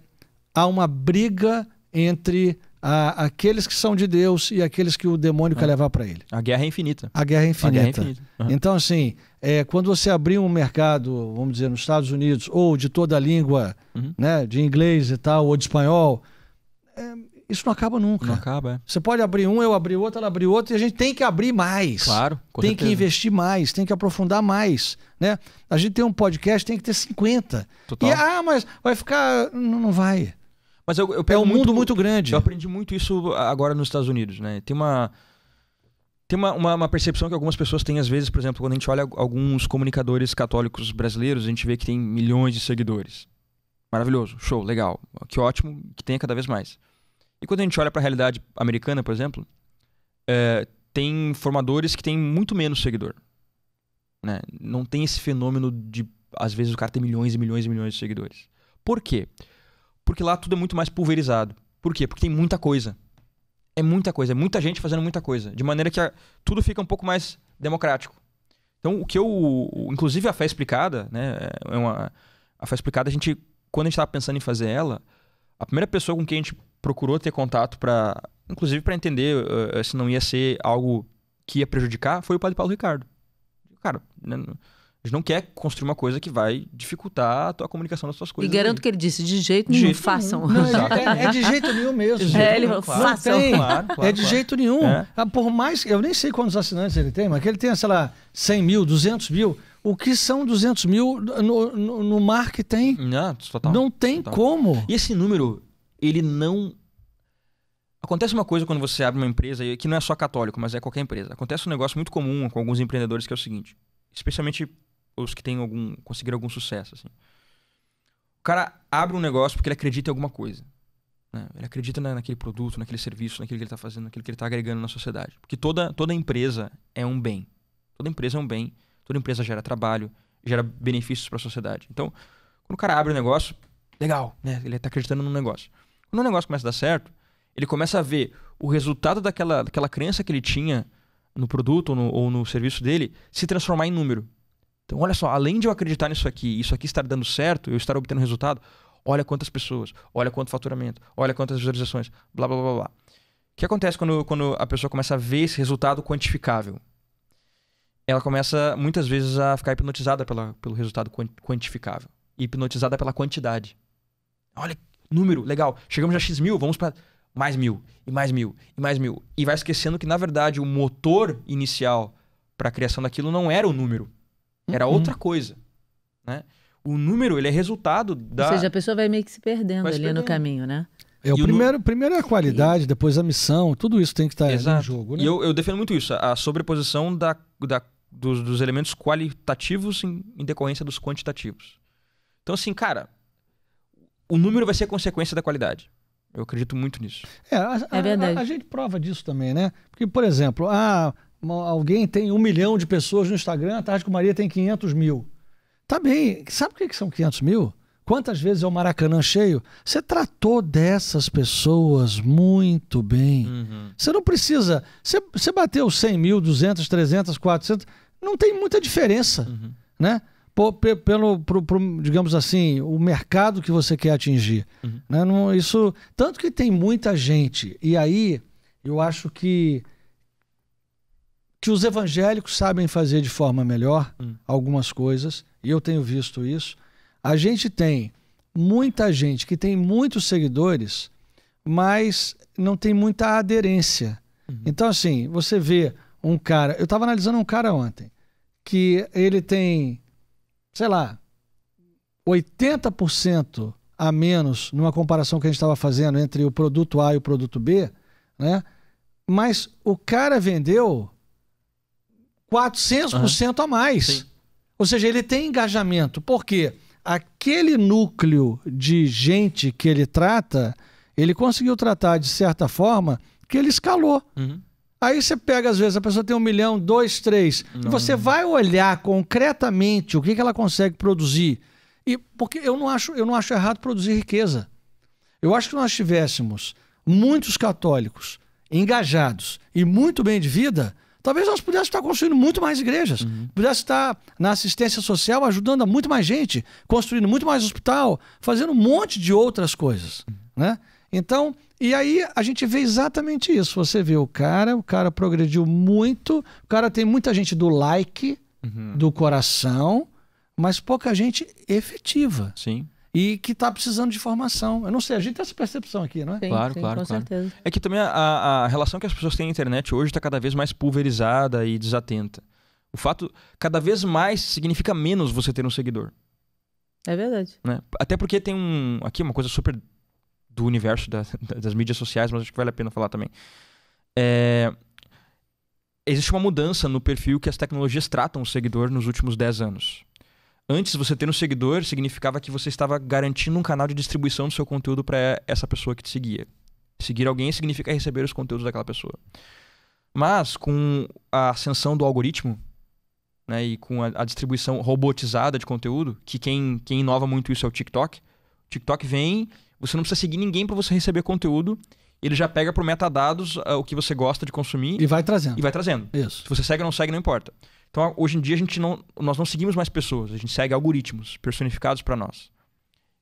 há uma briga entre a, aqueles que são de Deus e aqueles que o demônio uhum. quer ah. levar para ele. A guerra é infinita. A guerra é infinita. Guerra é infinita. Uhum. Então, assim, é, quando você abrir um mercado, vamos dizer, nos Estados Unidos, ou de toda a língua, uhum. né, de inglês e tal, ou de espanhol, é, isso não acaba nunca. Não acaba, é. Você pode abrir um, eu abrir outro, ela abrir outro, e a gente tem que abrir mais. Claro, com Tem certeza. que investir mais, tem que aprofundar mais, né? A gente tem um podcast, tem que ter 50. Total. E, ah, mas vai ficar... Não, não vai. Mas eu, eu é um muito, mundo muito grande. Eu aprendi muito isso agora nos Estados Unidos, né? Tem uma... Tem uma, uma, uma, percepção que algumas pessoas têm, às vezes, por exemplo, quando a gente olha alguns comunicadores católicos brasileiros, a gente vê que tem milhões de seguidores. Maravilhoso, show, legal, que ótimo que tenha cada vez mais. E quando a gente olha para a realidade americana, por exemplo, é, tem formadores que têm muito menos seguidor. Né? Não tem esse fenômeno de, às vezes, o cara ter milhões e milhões e milhões de seguidores. Por quê? Porque lá tudo é muito mais pulverizado. Por quê? Porque tem muita coisa. É muita coisa, é muita gente fazendo muita coisa. De maneira que a, tudo fica um pouco mais democrático. Então, o que eu. Inclusive, a fé explicada, né? É, é uma, a fé explicada, a gente, quando a gente estava pensando em fazer ela, a primeira pessoa com quem a gente procurou ter contato para, inclusive para entender uh, se não ia ser algo que ia prejudicar, foi o padre Paulo Ricardo. Cara, né, a gente não quer construir uma coisa que vai dificultar a tua comunicação das tuas coisas. E garanto que ele disse, de jeito de nenhum, jeito façam. Nenhum. Não, é, é, de jeito nenhum mesmo. é, ele falou, façam. Claro, claro, é de jeito nenhum. É. Ah, por mais, eu nem sei quantos assinantes ele tem, mas que ele tenha, sei lá, 100 mil, 200 mil, o que são 200 mil no, no, no mar que tem? Não, ah, total, não tem total. como. E esse número, ele não. Acontece uma coisa quando você abre uma empresa, que não é só católico, mas é qualquer empresa. Acontece um negócio muito comum com alguns empreendedores que é o seguinte, especialmente os que têm algum, conseguiram algum sucesso. Assim. O cara abre um negócio porque ele acredita em alguma coisa. Né? Ele acredita na, naquele produto, naquele serviço, naquilo que ele está fazendo, naquilo que ele está agregando na sociedade. Porque toda, toda empresa é um bem. Toda empresa é um bem. Toda empresa gera trabalho, gera benefícios para a sociedade. Então, quando o cara abre um negócio, legal, né? ele está acreditando no negócio. Quando o negócio começa a dar certo, ele começa a ver o resultado daquela, daquela crença que ele tinha no produto ou no, ou no serviço dele se transformar em número. Então, olha só, além de eu acreditar nisso aqui, isso aqui estar dando certo, eu estar obtendo resultado, olha quantas pessoas, olha quanto faturamento, olha quantas visualizações, blá blá blá blá. O que acontece quando, quando a pessoa começa a ver esse resultado quantificável? Ela começa muitas vezes a ficar hipnotizada pela, pelo resultado quantificável, hipnotizada pela quantidade. Olha número, legal. Chegamos a X mil, vamos para mais mil, e mais mil, e mais mil. E vai esquecendo que, na verdade, o motor inicial para a criação daquilo não era o número. Era uhum. outra coisa. Né? O número, ele é resultado da. Ou seja, a pessoa vai meio que se perdendo se ali perdendo. no caminho, né? É, o, primeiro, primeiro é a qualidade, depois a missão, tudo isso tem que estar Exato. no jogo. Né? E eu, eu defendo muito isso, a sobreposição da, da, dos, dos elementos qualitativos em, em decorrência dos quantitativos. Então, assim, cara, o número vai ser consequência da qualidade. Eu acredito muito nisso. É, a, é verdade. A, a, gente prova disso também, né? Porque, por exemplo, ah, alguém tem um milhão de pessoas no Instagram, a Tarde com Maria tem 500 mil. Tá bem, sabe o que, que são 500 mil? Quantas vezes é o Maracanã cheio? Você tratou dessas pessoas muito bem. Uhum. Você não precisa. Você, você bateu 100 mil, 200, 300, 400. Não tem muita diferença, uhum. né? pelo, pro, pro, digamos assim, o mercado que você quer atingir. Uhum. Né? Não, isso, tanto que tem muita gente. E aí, eu acho que, que os evangélicos sabem fazer de forma melhor uhum. algumas coisas, e eu tenho visto isso. A gente tem muita gente que tem muitos seguidores, mas não tem muita aderência. Uhum. Então, assim, você vê um cara. Eu estava analisando um cara ontem, que ele tem sei lá, 80% a menos numa comparação que a gente estava fazendo entre o produto A e o produto B, né? Mas o cara vendeu 400% uhum. a mais. Sim. Ou seja, ele tem engajamento, porque aquele núcleo de gente que ele trata, ele conseguiu tratar de certa forma que ele escalou. Uhum. Aí você pega, às vezes, a pessoa tem um milhão, dois, três. Não. E você vai olhar concretamente o que, que ela consegue produzir. E porque eu não acho, eu não acho errado produzir riqueza. Eu acho que nós tivéssemos muitos católicos engajados e muito bem de vida, talvez nós pudéssemos estar construindo muito mais igrejas, uhum. pudéssemos estar na assistência social ajudando a muito mais gente, construindo muito mais hospital, fazendo um monte de outras coisas, uhum. né? Então, e aí a gente vê exatamente isso. Você vê o cara, o cara progrediu muito, o cara tem muita gente do like, uhum. do coração, mas pouca gente efetiva. Sim e que está precisando de formação. Eu não sei, a gente tem essa percepção aqui, não é? Sim, claro, sim, claro, com claro. certeza. É que também a, a, relação que as pessoas têm na internet hoje está cada vez mais pulverizada e desatenta. O fato, cada vez mais significa menos você ter um seguidor. É verdade. Né? Até porque tem um. Aqui uma coisa super do universo da, das mídias sociais, mas acho que vale a pena falar também. É, existe uma mudança no perfil que as tecnologias tratam o seguidor nos últimos 10 anos. Antes, você ter um seguidor significava que você estava garantindo um canal de distribuição do seu conteúdo para essa pessoa que te seguia. Seguir alguém significa receber os conteúdos daquela pessoa. Mas, com a ascensão do algoritmo né, e com a, a distribuição robotizada de conteúdo, que quem, quem inova muito isso é o TikTok, o TikTok vem você não precisa seguir ninguém para você receber conteúdo. Ele já pega por metadados uh, o que você gosta de consumir. E vai trazendo. E vai trazendo. Isso. Se você segue ou não segue, não importa. Então, hoje em dia, a gente não, nós não seguimos mais pessoas. A gente segue algoritmos personificados para nós.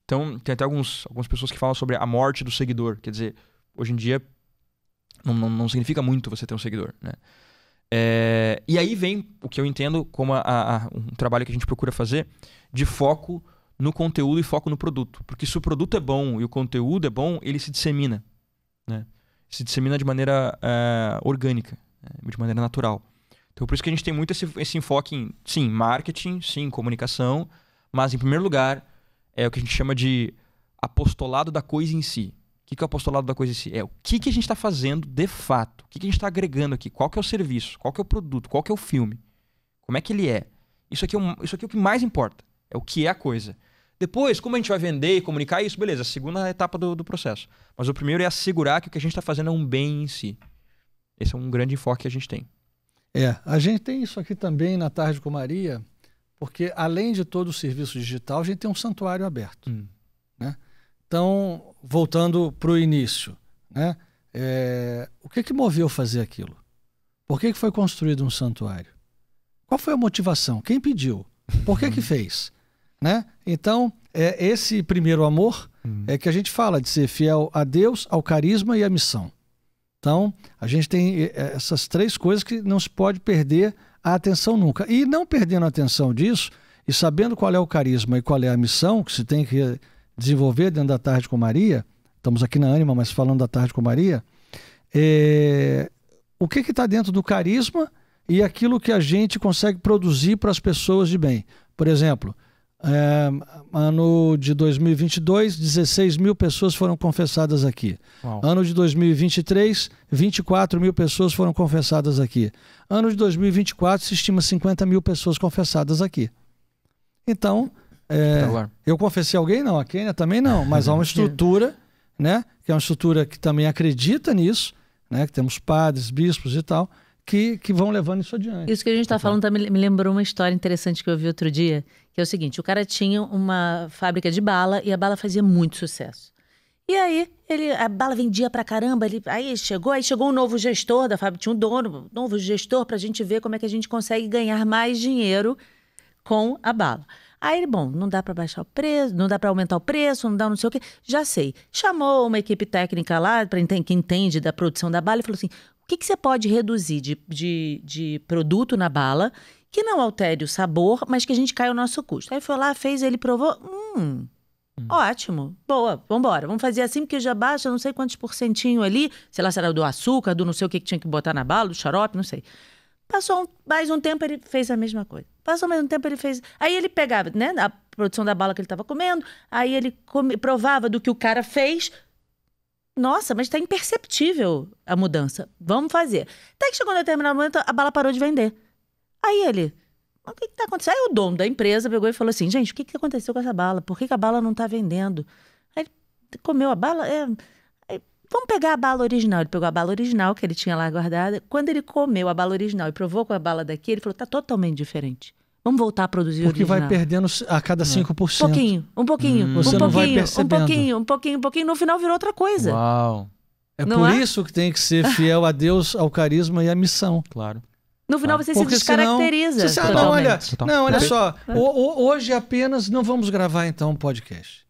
Então, tem até alguns, algumas pessoas que falam sobre a morte do seguidor. Quer dizer, hoje em dia, não, não, não significa muito você ter um seguidor, né? É, e aí vem o que eu entendo como a, a, um trabalho que a gente procura fazer de foco no conteúdo e foco no produto. Porque se o produto é bom e o conteúdo é bom, ele se dissemina. Né? Se dissemina de maneira é, orgânica, eh, de maneira natural. Então, por isso que a gente tem muito esse, esse enfoque em, sim, marketing, sim, comunicação, mas, em primeiro lugar, é o que a gente chama de apostolado da coisa em si. O que, que é o apostolado da coisa em si? É o que, que a gente está fazendo de fato. O que, que a gente está agregando aqui? Qual que é o serviço? Qual que é o produto? Qual que é o filme? Como é que ele é? Isso aqui é, isso aqui é o que mais importa. É o que é a coisa. Depois, como a gente vai vender e comunicar isso, beleza, a segunda etapa do, do processo. Mas o primeiro é assegurar que o que a gente está fazendo é um bem em si. Esse é um grande enfoque que a gente tem. É, a gente tem isso aqui também na Tarde com Maria, porque além de todo o serviço digital, a gente tem um santuário aberto. Hum. Né? Então, voltando para o início, né? É, o que, que moveu fazer aquilo? Por que, que foi construído um santuário? Qual foi a motivação? Quem pediu? Por que, que fez? né? Então, é esse primeiro amor hum. é que a gente fala de ser fiel a Deus, ao carisma e à missão. Então, a gente tem é, é, essas três coisas que não se pode perder a atenção nunca. E não perdendo a atenção disso, e sabendo qual é o carisma e qual é a missão que se tem que desenvolver dentro da Tarde com Maria, estamos aqui na Anima, mas falando da Tarde com Maria, é... o que está dentro do carisma e aquilo que a gente consegue produzir para as pessoas de bem. Por exemplo, é, ano de 2022, 16 mil pessoas foram confessadas aqui. Uau. Ano de 2023, 24 mil pessoas foram confessadas aqui. Ano de 2024, se estima 50 mil pessoas confessadas aqui. Então, é, eu confessei alguém? Não, a Kenia também não, mas há uma estrutura, né? Que é uma estrutura que também acredita nisso, né? Que temos padres, bispos e tal, que, que vão levando isso adiante. Isso que a gente está tá falando me lembrou uma história interessante que eu vi outro dia, que é o seguinte: o cara tinha uma fábrica de bala e a bala fazia muito sucesso. E aí, ele, a bala vendia pra caramba. Ele, aí chegou, aí chegou um novo gestor da fábrica, tinha um dono, novo gestor, pra gente ver como é que a gente consegue ganhar mais dinheiro com a bala. Aí, ele bom, não dá para baixar o preço, não dá para aumentar o preço, não dá não sei o quê. Já sei. Chamou uma equipe técnica lá, para quem entende da produção da bala, e falou assim: que, que você pode reduzir de, de, de produto na bala que não altere o sabor, mas que a gente caia o nosso custo. Aí foi lá, fez, ele provou. Hum, hum. ótimo, boa, vambora. Vamos fazer assim, porque já baixa não sei quantos porcentinho ali. Sei lá, será do açúcar, do não sei o que, que tinha que botar na bala, do xarope, não sei. Passou um, mais um tempo, ele fez a mesma coisa. Passou mais um tempo, ele fez. Aí ele pegava, né, a produção da bala que ele estava comendo, aí ele come, provava do que o cara fez nossa, mas tá imperceptível a mudança. Vamos fazer. Até que chegou um determinado momento, a bala parou de vender. Aí ele, o que, que tá acontecendo? Aí o dono da empresa pegou e falou assim: gente, o que, que aconteceu com essa bala? Por que, que a bala não tá vendendo? Aí ele comeu a bala. É... Aí, vamos pegar a bala original. Ele pegou a bala original que ele tinha lá guardada. Quando ele comeu a bala original e provou com a bala daqui, ele falou: tá totalmente diferente. Vamos voltar a produzir Porque original. vai perdendo a cada 5%. É. Um pouquinho, um pouquinho, hum. um Você pouquinho, não vai um pouquinho, um pouquinho, um pouquinho, no final virou outra coisa. Uau. É não por é? isso que tem que ser fiel a Deus, ao carisma e à missão. Claro. No final você se descaracteriza. Senão, você não, olha, não, olha só. O, o, hoje apenas não vamos gravar então um podcast.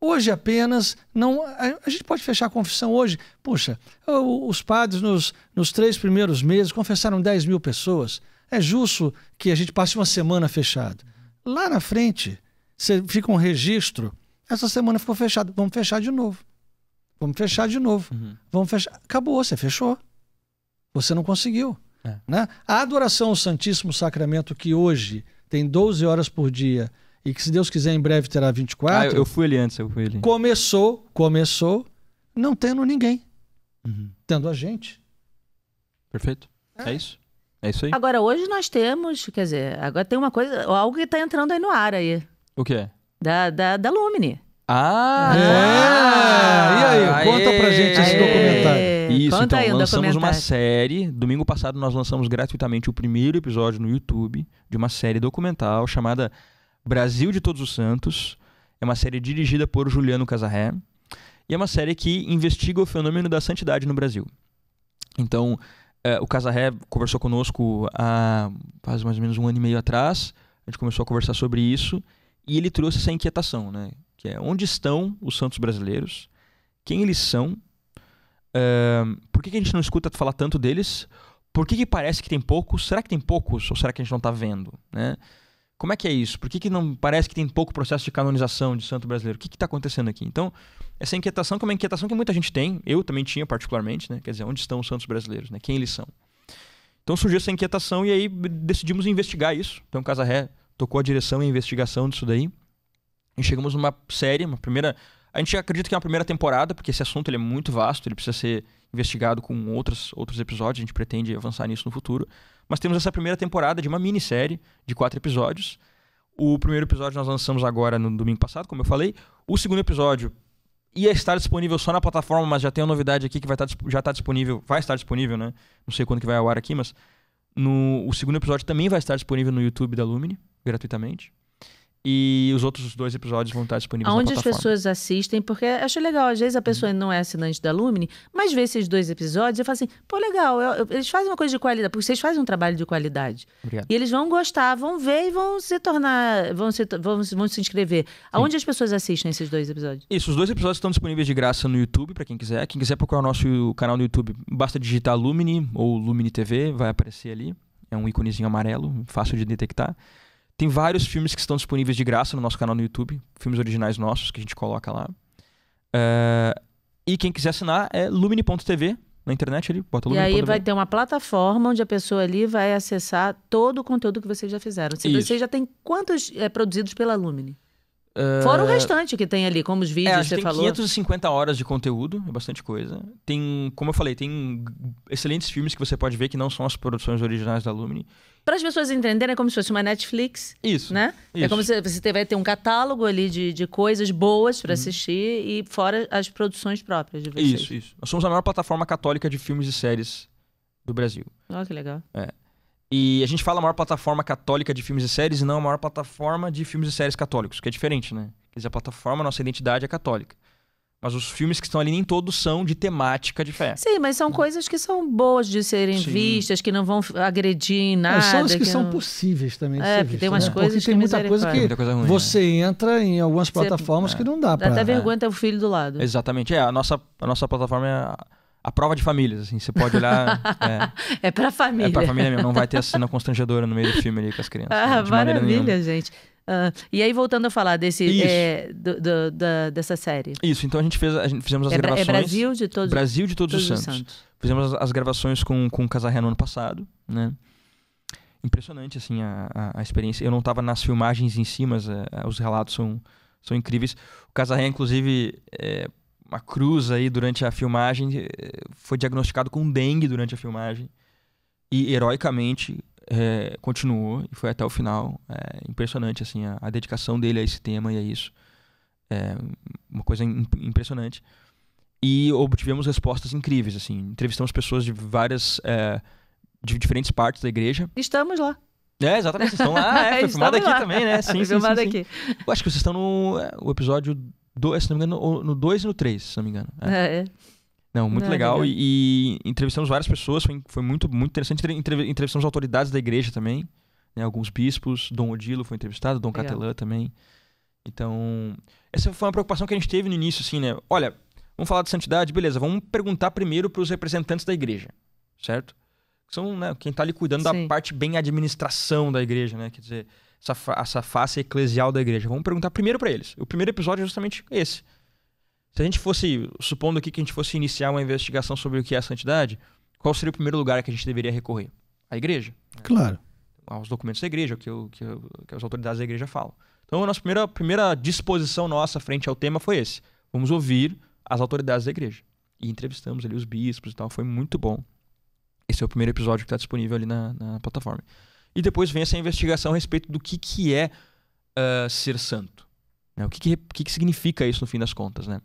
Hoje apenas não. A, a gente pode fechar a confissão hoje. Poxa, os padres nos, nos três primeiros meses confessaram 10 mil pessoas. É justo que a gente passe uma semana fechado. Lá na frente, você fica um registro. Essa semana ficou fechado. Vamos fechar de novo. Vamos fechar de novo. Uhum. Vamos fechar. Acabou, você fechou. Você não conseguiu. É. Né? A adoração ao Santíssimo Sacramento, que hoje tem 12 horas por dia e que, se Deus quiser, em breve terá 24. Ah, eu, eu fui ali antes, eu fui ali. Começou, começou, não tendo ninguém. Uhum. Tendo a gente. Perfeito. É, é isso? É isso aí. Agora, hoje nós temos, quer dizer, agora tem uma coisa, algo que tá entrando aí no ar aí. O quê? Da, da, da Lumine. Ah! É. É. E aí, aê, conta pra gente aê, esse documentário. Isso, conta então, aí, lançamos uma série. Domingo passado nós lançamos gratuitamente o primeiro episódio no YouTube de uma série documental chamada Brasil de Todos os Santos. É uma série dirigida por Juliano Casarré. E é uma série que investiga o fenômeno da santidade no Brasil. Então, Uh, o Casaré conversou conosco há faz mais ou menos um ano e meio atrás. A gente começou a conversar sobre isso e ele trouxe essa inquietação, né? Que é onde estão os santos brasileiros? Quem eles são? É, por que, que, a gente não escuta falar tanto deles? Por que, que, parece que tem poucos? Será que tem poucos ou será que a gente não está vendo, né? Como é que é isso? Por que, que não parece que tem pouco processo de canonização de santo brasileiro? O que está acontecendo aqui? Então, essa inquietação, que é uma inquietação que muita gente tem, eu também tinha particularmente, né? Quer dizer, onde estão os santos brasileiros, né? Quem eles são? Então surgiu essa inquietação e aí decidimos investigar isso. Então, Casa Ré tocou a direção e a investigação disso daí. E chegamos numa série, uma primeira. A gente acredita que é uma primeira temporada, porque esse assunto ele é muito vasto, ele precisa ser investigado com outros, outros episódios, a gente pretende avançar nisso no futuro. Mas temos essa primeira temporada de uma minissérie de quatro episódios. O primeiro episódio nós lançamos agora no domingo passado, como eu falei. O segundo episódio ia estar disponível só na plataforma, mas já tem uma novidade aqui que vai estar, tá já está disponível, vai estar disponível, né? Não sei quando que vai ao ar aqui, mas no, o segundo episódio também vai estar disponível no YouTube da Lumine, gratuitamente. E os outros dois episódios vão estar disponíveis Onde as pessoas assistem, porque acho legal. Às vezes a pessoa uhum. não é assinante da Lumine, mas vê esses dois episódios e fala assim: pô, legal, eu, eu, eles fazem uma coisa de qualidade, porque vocês fazem um trabalho de qualidade. Obrigado. E eles vão gostar, vão ver e vão se tornar, vão se, vão, vão se inscrever. Aonde Sim. as pessoas assistem esses dois episódios? Isso, os dois episódios estão disponíveis de graça no YouTube, para quem quiser. Quem quiser procurar o nosso canal no YouTube, basta digitar Lumine ou Lumine TV, vai aparecer ali. É um íconezinho amarelo, fácil de detectar. Tem vários filmes que estão disponíveis de graça no nosso canal no YouTube, filmes originais nossos que a gente coloca lá. Uh, e quem quiser assinar é lumine.tv na internet ali, bota E aí vai ter uma plataforma onde a pessoa ali vai acessar todo o conteúdo que vocês já fizeram. Se Isso. já tem quantos é, produzidos pela Lumine? Uh... Fora o restante que tem ali, como os é, vídeos, é, você tem falou. 550 horas de conteúdo, é bastante coisa. Tem, como eu falei, tem excelentes filmes que você pode ver que não são as produções originais da Lumine. Para as pessoas entenderem, é como se fosse uma Netflix. Isso. Né? Isso. É como se você vai ter um catálogo ali de, de coisas boas para uhum. assistir e fora as produções próprias de vocês. Isso, isso. Nós somos a maior plataforma católica de filmes e séries do Brasil. Olha que legal. É. E a gente fala a maior plataforma católica de filmes e séries e não a maior plataforma de filmes e séries católicos, que é diferente, né? Quer dizer, a plataforma, a nossa identidade é católica. Mas os filmes que estão ali nem todos são de temática de fé. Sim, mas são coisas que são boas de serem Sim. vistas, que não vão agredir em nada. são as que, que são não... possíveis também. É, porque visto, tem umas né? coisas porque tem muita coisa que muita coisa ruim, né? você né? entra em algumas plataformas você, que não dá pra. Dá até né? vergonha ter o filho do lado. Exatamente. É, a nossa, a nossa plataforma é a, a prova de famílias, assim. Você pode olhar. é, é pra família. É pra família mesmo. Não vai ter a cena constrangedora no meio do filme ali com as crianças. Ah, né? maravilha, gente. Uh, e aí, voltando a falar desse, é, do, do, da, dessa série. Isso, então a gente fez a gente fizemos as é, é gravações. É Brasil de todos, Brasil de todos, todos os, santos. santos. Fizemos as, as, gravações com, com o Casarré no ano passado, né? Impressionante, assim, a, a, a experiência. Eu não estava nas filmagens em cima, si, mas é, é, os relatos são, são incríveis. O Casarré, inclusive, uma cruz aí durante a filmagem, foi diagnosticado com dengue durante a filmagem. E, heroicamente, é, continuou e foi até o final. É, impressionante, assim, a, a, dedicação dele a esse tema e a isso. É uma coisa imp impressionante. E obtivemos respostas incríveis, assim. Entrevistamos pessoas de várias... É, de diferentes partes da igreja. Estamos lá. É, exatamente, vocês estão lá. É, foi filmado aqui lá. também, né? Sim, sim, filmado sim, sim, aqui. Eu acho que vocês estão no é, o episódio 2, se não me engano, no 2 e no 3, se não me engano. É. é. é. Não, muito Não, é legal. E, e, entrevistamos várias pessoas, foi, foi muito, muito interessante. entrevistamos autoridades da igreja também, né? alguns bispos, Dom Odilo foi entrevistado, Dom legal. Catelã também. Então, essa foi uma preocupação que a gente teve no início, assim, né? Olha, vamos falar de santidade, beleza, vamos perguntar primeiro para os representantes da igreja, certo? São, né, quem está ali cuidando Sim. da parte bem administração da igreja, né? Quer dizer, essa, essa face eclesial da igreja. Vamos perguntar primeiro para eles. O primeiro episódio é justamente esse. Se a gente fosse, supondo aqui que a gente fosse iniciar uma investigação sobre o que é a santidade, qual seria o primeiro lugar que a gente deveria recorrer? A igreja. Claro. Aos ah, documentos da igreja, que, que, que as autoridades da igreja falam. Então, a nossa primeira, primeira disposição nossa frente ao tema foi esse. Vamos ouvir as autoridades da igreja. E entrevistamos ali os bispos e tal. Foi muito bom. Esse é o primeiro episódio que está disponível ali na, na, plataforma. E depois vem essa investigação a respeito do que, que é uh, ser santo. Né? O que que, que, que, significa isso no fim das contas? Né?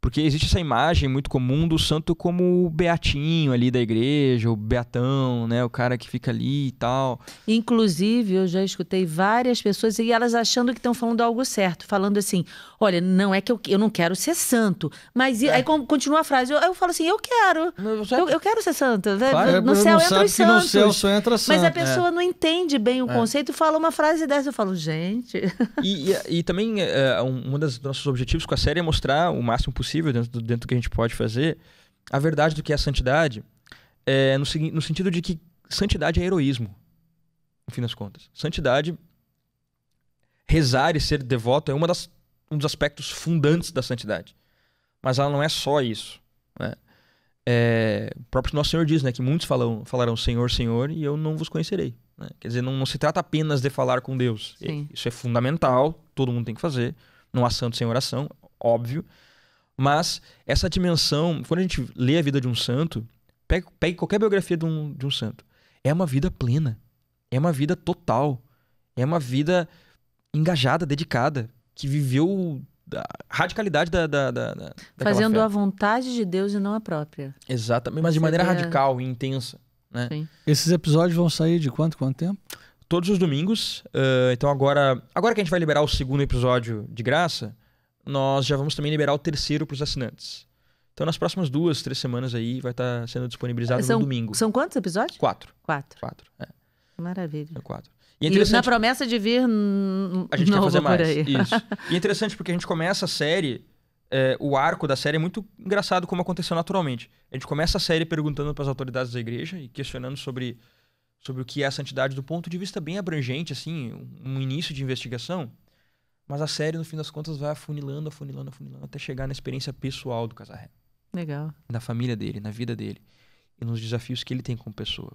Porque existe essa imagem muito comum do santo como o beatinho ali da igreja, o beatão, né? O cara que fica ali e tal. Inclusive, eu já escutei várias pessoas e elas achando que estão falando algo certo, falando assim: olha, não é que eu, eu não quero ser santo. Mas é. aí continua a frase, eu, eu falo assim: eu quero. Eu, eu quero ser santo. Né? Claro, no, é, no céu entra os santos. No céu só entra santo. Mas a é. pessoa é. não entende bem o é. conceito e fala uma frase dessa. Eu falo, gente. E, e, e também, é, um, um dos nossos objetivos com a série é mostrar o máximo possível possível, dentro do, dentro do que a gente pode fazer, a verdade do que é santidade, é no, no sentido de que santidade é heroísmo, no fim das contas. Santidade, rezar e ser devoto é uma das, um dos aspectos fundantes da santidade. Mas ela não é só isso. Né? É, o próprio Nosso Senhor diz né, que muitos falam, falarão Senhor, Senhor, e eu não vos conhecerei. Né? Quer dizer, não, não, se trata apenas de falar com Deus. Sim. Isso é fundamental, todo mundo tem que fazer. Não há santo sem oração, óbvio. Mas essa dimensão, quando a gente lê a vida de um santo, pegue, pegue qualquer biografia de um, de um santo, é uma vida plena, é uma vida total, é uma vida engajada, dedicada, que viveu da radicalidade da, da, da, da fazendo fé. a vontade de Deus e não a própria. Exatamente, mas de maneira quer... radical e intensa. Né? Sim. Esses episódios vão sair de quanto quanto tempo? Todos os domingos. Uh, então agora, agora que a gente vai liberar o segundo episódio de graça, nós já vamos também liberar o terceiro para os assinantes. Então, nas próximas duas, três semanas aí, vai estar tá sendo disponibilizado são, no domingo. São quantos episódios? Quatro. Quatro. Quatro, é. Maravilha. É quatro. E, é e na promessa de vir... A gente quer fazer mais. Isso. E é interessante porque a gente começa a série... É, o arco da série é muito engraçado como aconteceu naturalmente. A gente começa a série perguntando para as autoridades da igreja e questionando sobre, sobre o que é a santidade do ponto de vista bem abrangente, assim, um início de investigação. Mas a série, no fim das contas, vai afunilando, afunilando, afunilando, até chegar na experiência pessoal do Casaré, Legal. Na família dele, na vida dele. E nos desafios que ele tem como pessoa.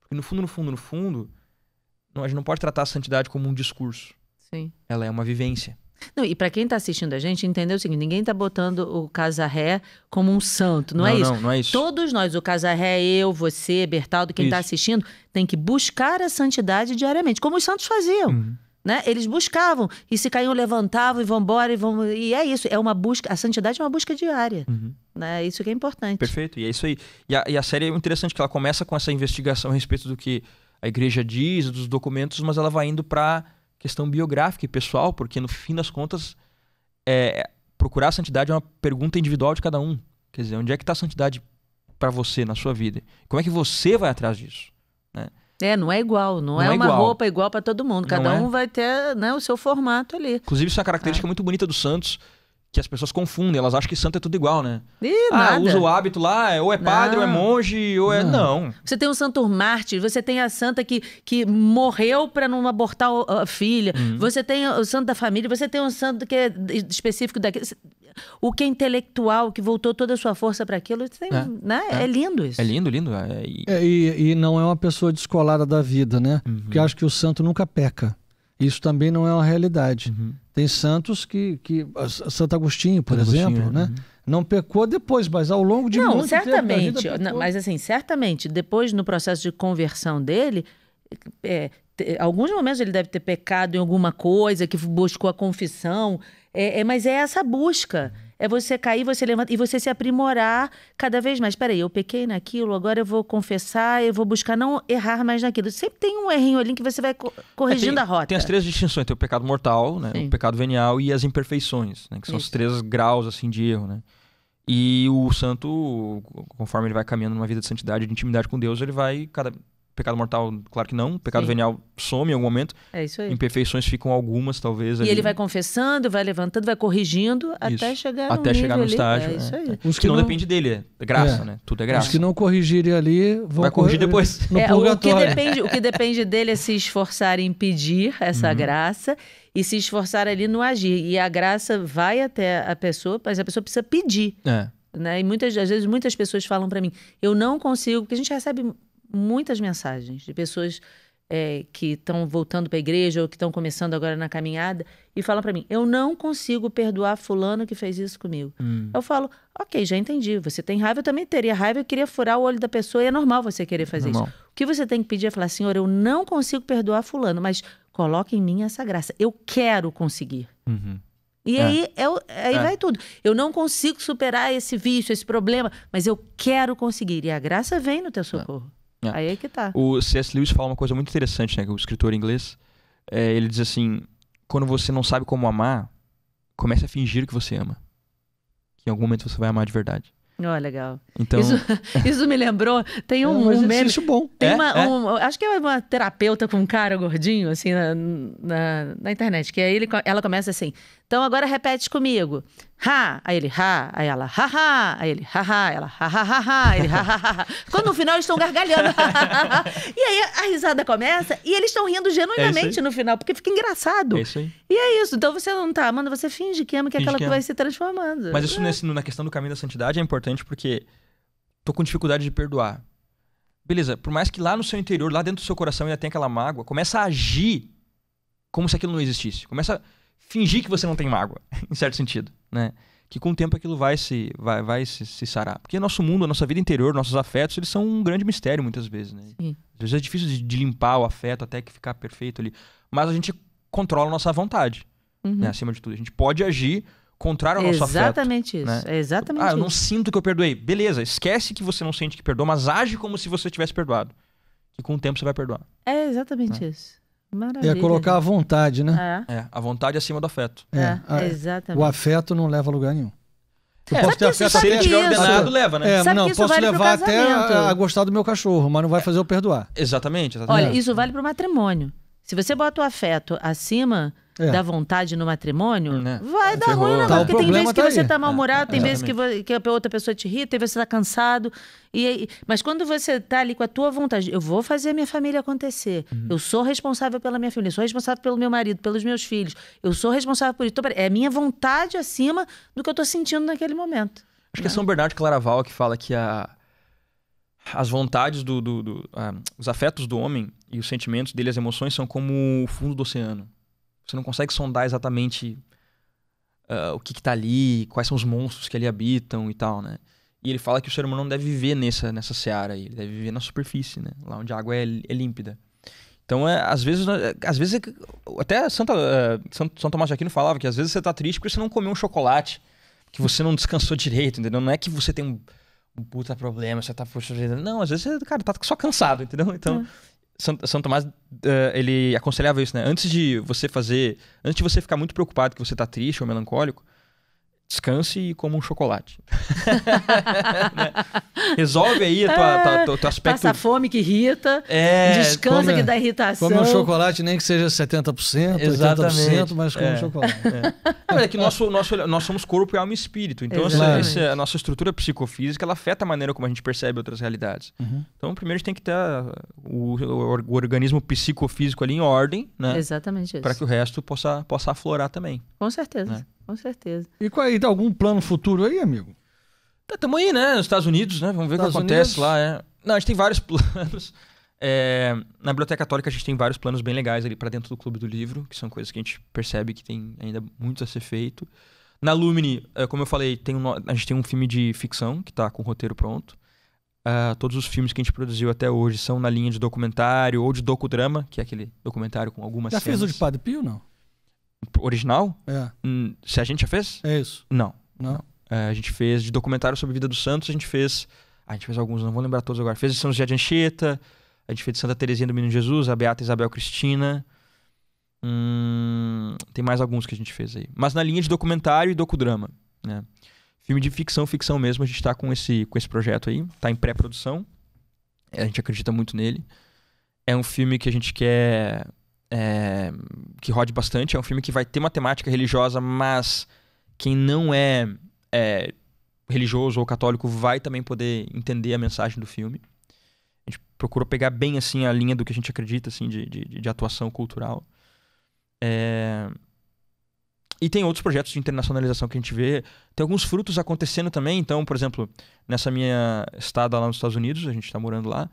Porque no fundo, no fundo, no fundo, a gente não pode tratar a santidade como um discurso. Sim. Ela é uma vivência. Não, e para quem tá assistindo a gente, entendeu o seguinte: ninguém tá botando o Casaré como um santo, não, é não é isso? Não, não é isso. Todos nós, o Casaré, eu, você, Bertaldo, quem tá isso. tá assistindo, tem que buscar a santidade diariamente, como os santos faziam. Uhum. Né? Eles buscavam e se caíam levantavam e vão embora e vão e é isso é uma busca a santidade é uma busca diária uhum. né é isso que é importante perfeito e é isso aí e a, e a série é interessante que ela começa com essa investigação a respeito do que a igreja diz dos documentos mas ela vai indo para questão biográfica e pessoal porque no fim das contas é, é, procurar a santidade é uma pergunta individual de cada um quer dizer onde é que está a santidade para você na sua vida como é que você vai atrás disso é, não é igual, não, não é, é, uma igual. roupa igual para todo mundo. Cada não é? um é... vai ter né, o seu formato ali. Inclusive, isso é uma característica é. muito bonita do Santos que as pessoas confundem, elas acham que santo é tudo igual, né? Ih, ah, usa o hábito lá, é, ou é padre, não. ou é monge, ou é. Não. Você tem um santo mártir, você tem a santa que, que morreu para não abortar a filha, uhum. você tem o santo da família, você tem um santo que é específico daquele. O que é intelectual, que voltou toda a sua força para aquilo, é, né? É. é. lindo isso. É lindo, lindo. É, e... É, e... e, não é uma pessoa descolada da vida, né? Uhum. Porque acho que o santo nunca peca. Isso também não é uma realidade. Uhum. Tem santos que, que ah, Santo Agostinho, por exemplo, né? Uhum. Não pecou depois, mas ao longo de não, muito certamente, tempo, mas assim, certamente, depois no processo de conversão dele, é, alguns momentos ele deve ter pecado em alguma coisa, que buscou a confissão, é, é mas é essa busca. É você cair, você levanta e você se aprimorar cada vez mais. Peraí, eu pequei naquilo, agora eu vou confessar, eu vou buscar não errar mais naquilo. Sempre tem um errinho ali que você vai é, corrigindo é, tem, a rota. Tem as três distinções: tem o pecado mortal, né, o pecado venial e as imperfeições, né, que são Isso. os três graus assim, de erro. Né? E o santo, conforme ele vai caminhando numa vida de santidade, de intimidade com Deus, ele vai cada Pecado mortal, claro que não. Pecado Sim. venial some em algum momento. É isso aí. Imperfeições ficam algumas, talvez. E ali. ele vai confessando, vai levantando, vai corrigindo isso. até chegar até no chegar no estágio. É, é isso né? aí. Os que, que não, não depende dele, é graça, é. né? Tudo é graça. Os que não corrigirem ali vão vai corrigir depois. No purgatório. É, o que, depende, o que depende dele é se esforçar em pedir essa uhum. graça e se esforçar ali no agir. E a graça vai até a pessoa, mas a pessoa precisa pedir. É. Né? E muitas às vezes muitas pessoas falam para mim, eu não consigo, porque a gente recebe muitas mensagens de pessoas é, que estão voltando para a igreja ou que estão começando agora na caminhada e falam para mim: eu não consigo perdoar fulano que fez isso comigo. Hum. Eu falo: ok, já entendi. Você tem raiva, eu também teria raiva. Eu queria furar o olho da pessoa e é normal você querer fazer normal. isso. O que você tem que pedir é falar: Senhor, eu não consigo perdoar fulano, mas coloque em mim essa graça. Eu quero conseguir. Uhum. E é. aí, eu, é aí é. vai tudo. Eu não consigo superar esse vício, esse problema, mas eu quero conseguir. E a graça vem no teu é. socorro. É. É. Aí é que tá. O C.S. Lewis fala uma coisa muito interessante, né? Que o escritor inglês, é, ele diz assim: quando você não sabe como amar, comece a fingir que você ama. Que em algum momento você vai amar de verdade. Oh, legal. Então... Isso, isso me lembrou. Tem um, é um meme. Isso bom. Tem é, uma, é. Um, acho que é uma terapeuta com um cara gordinho, assim, na, na, na internet. Que aí ele, ela começa assim: então agora repete comigo. Ha, aí ele ha, aí ela ha ha, aí ele ha ha, ela ha ha ha ha, ele ha ha ha. Quando no final eles estão gargalhando. e aí a risada começa e eles estão rindo genuinamente é no final, porque fica engraçado. É isso aí. E é isso. Então você não tá amando, você finge que ama, que é aquela que, que vai se transformando. Mas isso é. nesse, na questão do caminho da santidade é importante porque tô com dificuldade de perdoar. Beleza, por mais que lá no seu interior, lá dentro do seu coração ainda tenha aquela mágoa, começa a agir como se aquilo não existisse. Começa a fingir que você não tem mágoa, em certo sentido, né? Que com o tempo aquilo vai se vai, vai se, se sarar. Porque nosso mundo, a nossa vida interior, nossos afetos, eles são um grande mistério muitas vezes, né? Sim. Às vezes é difícil de, de, limpar o afeto até que ficar perfeito ali, mas a gente controla a nossa vontade, né? uhum. né? acima de tudo. A gente pode agir contrário ao nosso exatamente afeto. Né? Isso. Né? É exatamente isso. Ah, eu não sinto que eu perdoei. Beleza, esquece que você não sente que perdoou, mas age como se você tivesse perdoado. E com o tempo você vai perdoar. É exatamente né? isso. Maravilha. É colocar a vontade, né? É. é a vontade acima do afeto. É, é exatamente. O afeto não leva a lugar nenhum. É, eu é, posso ter afeto se ele ordenado, leva, né? É, não, posso vale levar até a, a, gostar do meu cachorro, mas não vai fazer eu perdoar. Exatamente, exatamente. Olha, isso vale para o matrimônio. Se você bota o afeto acima é. da vontade no matrimônio, é, né? vai é, dar ruim, né? Tá, porque tem vezes que tá você tá mal-humorado, é, tem vezes que, que a outra pessoa te irrita, tem vezes que você tá cansado. E, mas quando você tá ali com a tua vontade, eu vou fazer a minha família acontecer. Uhum. Eu sou responsável pela minha família, sou responsável pelo meu marido, pelos meus filhos. Eu sou responsável por isso. É a minha vontade acima do que eu tô sentindo naquele momento. Acho né? que é né? São Bernardo Claraval que fala que a as vontades do, do, do ah, os afetos do homem e os sentimentos dele, as emoções são como o fundo do oceano. Você não consegue sondar exatamente uh, o que, está ali, quais são os monstros que ali habitam e tal, né? E ele fala que o ser humano não deve viver nessa, nessa seara aí, ele deve viver na superfície, né? Lá onde a água é, é límpida. Então, é, às vezes, né, é, às vezes é até Santa, uh, eh, São, São Tomás de Aquino falava que às vezes você está triste porque você não comeu um chocolate, que você não descansou direito, entendeu? Não é que você tem um, um puta problema, você tá... Não, às vezes você, cara, tá só cansado, entendeu? Então, é. São, Tomás, uh, ele aconselhava isso, né? Antes de você fazer, antes de você ficar muito preocupado que você está triste ou melancólico, descanse e coma um chocolate. né? Resolve aí o teu aspecto. Passa fome que irrita, é, descansa come, que dá irritação. Come um chocolate, nem que seja 70%, Exatamente. 80%, mas come é, um chocolate. É, é. é. que nosso, nosso, nós somos corpo, alma e espírito. Então, essa, essa, a nossa estrutura psicofísica ela afeta a maneira como a gente percebe outras realidades. Uhum. Então, primeiro a gente tem que ter o, o, o organismo psicofísico ali em ordem, né? Exatamente isso. Para que o resto possa, possa aflorar também. Com certeza. Né? com certeza. E qual aí, tem tá algum plano futuro aí, amigo? Tá, tamo aí, né? Nos Estados Unidos, né? Vamos ver o que acontece Unidos. lá. É. Não, a gente tem vários planos. É, na Biblioteca Católica a gente tem vários planos bem legais ali para dentro do Clube do Livro, que são coisas que a gente percebe que tem ainda muito a ser feito. Na Lumine, é, como eu falei, um, a gente tem um filme de ficção que tá com o roteiro pronto. Uh, todos os filmes que a gente produziu até hoje são na linha de documentário ou de docudrama, que é aquele documentário com algumas Já cenas. Já fez o de Padre Pio, não? Original? É. Hum, se a gente já fez? É isso. Não. Não. É, a gente fez de documentário sobre a vida dos santos, a gente fez. A gente fez alguns, não vou lembrar todos agora. Fez de São José de Anchieta, a gente fez de Santa Terezinha do Menino Jesus, a Beata Isabel Cristina. Hum, tem mais alguns que a gente fez aí. Mas na linha de documentário e docudrama, né? Filme de ficção, ficção mesmo, a gente tá com esse, com esse projeto aí, tá em pré-produção. É, a gente acredita muito nele. É um filme que a gente quer é, que rode bastante. É um filme que vai ter uma temática religiosa, mas quem não é, é religioso ou católico vai também poder entender a mensagem do filme. A gente procura pegar bem assim a linha do que a gente acredita assim de, de, de atuação cultural. É... E tem outros projetos de internacionalização que a gente vê. Tem alguns frutos acontecendo também. Então, por exemplo, nessa minha estada lá nos Estados Unidos, a gente está morando lá,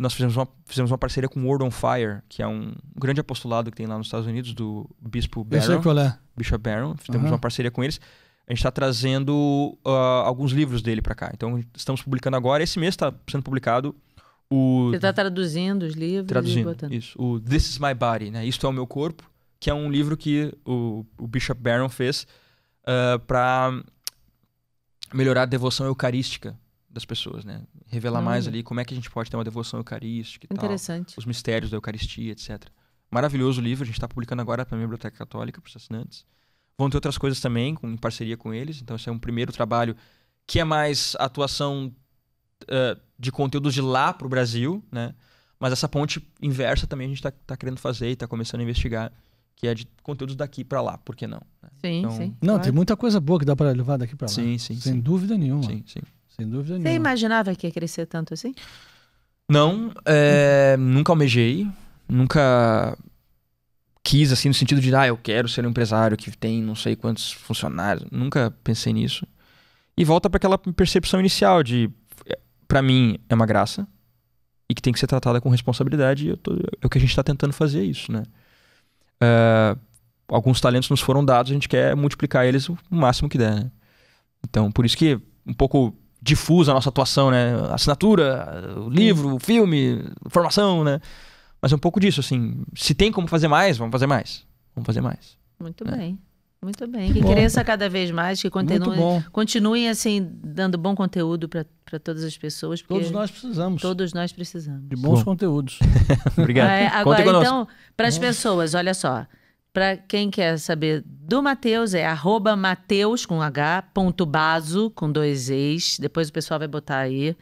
nós fizemos uma, fizemos uma parceria com Word on Fire, que é um grande apostolado que tem lá nos Estados Unidos, do Bispo Barron. Eu sei qual é. Bishop Barron. Fizemos uhum. uma parceria com eles. A gente está trazendo uh, alguns livros dele para cá. Então, estamos publicando agora. Esse mês está sendo publicado o... Você está traduzindo os livros? Traduzindo, isso. O This Is My Body, né? Isto é o Meu Corpo, que é um livro que o, o Bishop Barron fez uh, ah, para melhorar a devoção eucarística das pessoas, né? Revelar hum. mais ali como é que a gente pode ter uma devoção eucarística e Interessante. Tal, os mistérios da Eucaristia, etc. Maravilhoso livro, a gente está publicando agora para a Biblioteca Católica, para os assinantes. Vão ter outras coisas também, com, em parceria com eles. Então, esse é um primeiro trabalho que é mais atuação uh, de conteúdos de lá para o Brasil, né? Mas essa ponte inversa também a gente está tá querendo fazer e está começando a investigar, que é de conteúdos daqui para lá, por que não? Né? Sim, então, sim. Não, claro. tem muita coisa boa que dá para levar daqui para lá. Sim, sim. Sem sim. dúvida nenhuma. Sim, sim. Sem dúvida Você nenhuma. Você imaginava que ia crescer tanto assim? Não, é, nunca almejei, nunca quis, assim, no sentido de, ah, eu quero ser um empresário que tem não sei quantos funcionários. Nunca pensei nisso. E volta para aquela percepção inicial de, é, para mim, é uma graça e que tem que ser tratada com responsabilidade. E tô, é o que a gente está tentando fazer isso, né? Uh, alguns talentos nos foram dados, a gente quer multiplicar eles o máximo que der. Né? Então, por isso que um pouco difusa a nossa atuação, né? Assinatura, o livro, o filme, formação, né? Mas é um pouco disso, assim. Se tem como fazer mais, vamos fazer mais. Vamos fazer mais. Muito né? bem. Muito bem. que cresça cada vez mais, que continue continue assim, dando bom conteúdo para todas as pessoas. Todos nós precisamos. Todos nós precisamos. De bons bom. conteúdos. Obrigado. Então, é, agora, então, para as pessoas, olha só. Para quem quer saber do Matheus, é arroba Mateus com H, ponto baso, com dois E's. Depois o pessoal vai botar aí.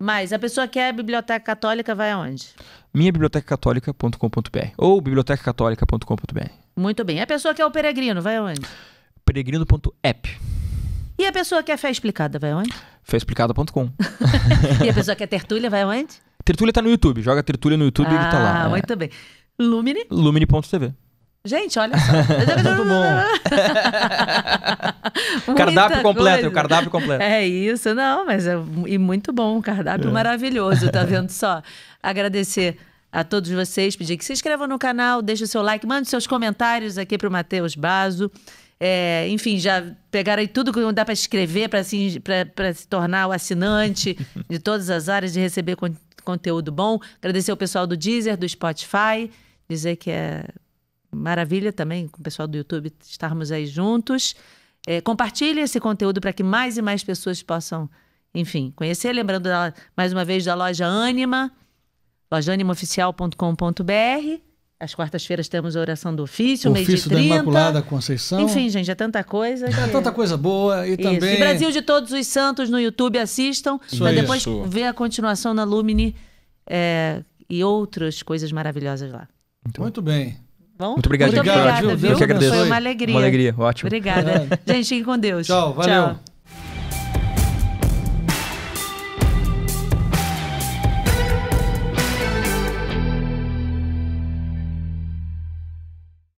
Mas a pessoa quer a é Biblioteca Católica, vai aonde? Minhabibliotecacatólica.com.br ou bibliotecacatólica.com.br. Muito bem. A pessoa quer é o Peregrino, vai aonde? Peregrino.app. E a pessoa quer é Fé Explicada, vai aonde? Féexplicada.com. e a pessoa quer Tertúlia, vai aonde? Tertúlia tá no YouTube. Joga Tertúlia no YouTube ah, e tá lá. Ah, muito é. bem. Lumine? Lumine.tv. Gente, olha só. Tudo bom. cardápio completo, o cardápio completo. É isso, não, mas é e muito bom, um cardápio é. maravilhoso, tá vendo só? Agradecer a todos vocês, pedir que se inscrevam no canal, deixe o seu like, mande seus comentários aqui para o Matheus Bazo. É, enfim, já pegaram aí tudo que dá para escrever para assim, pra, se tornar o assinante de todas as áreas, de receber con conteúdo bom. Agradecer o pessoal do Deezer, do Spotify, dizer que é maravilha também com o pessoal do YouTube estarmos aí juntos. É, compartilhe esse conteúdo para que mais e mais pessoas possam, enfim, conhecer. Lembrando da, mais uma vez da loja Anima, lojaanimaoficial.com.br. as quartas-feiras temos a oração do ofício, meio ofício da Imaculada Conceição. Enfim, gente, é tanta coisa. É que... É tanta coisa boa e Isso. também... E Brasil de Todos os Santos no YouTube, assistam. Para depois ver a continuação na Lumine é, e outras coisas maravilhosas lá. Então. Muito bem. Bom? Muito obrigado, Muito Obrigada, viu? Eu que agradeço. Foi uma alegria. Uma alegria, ótimo. Obrigada. gente, fiquem com Deus. Tchau, valeu. Tchau.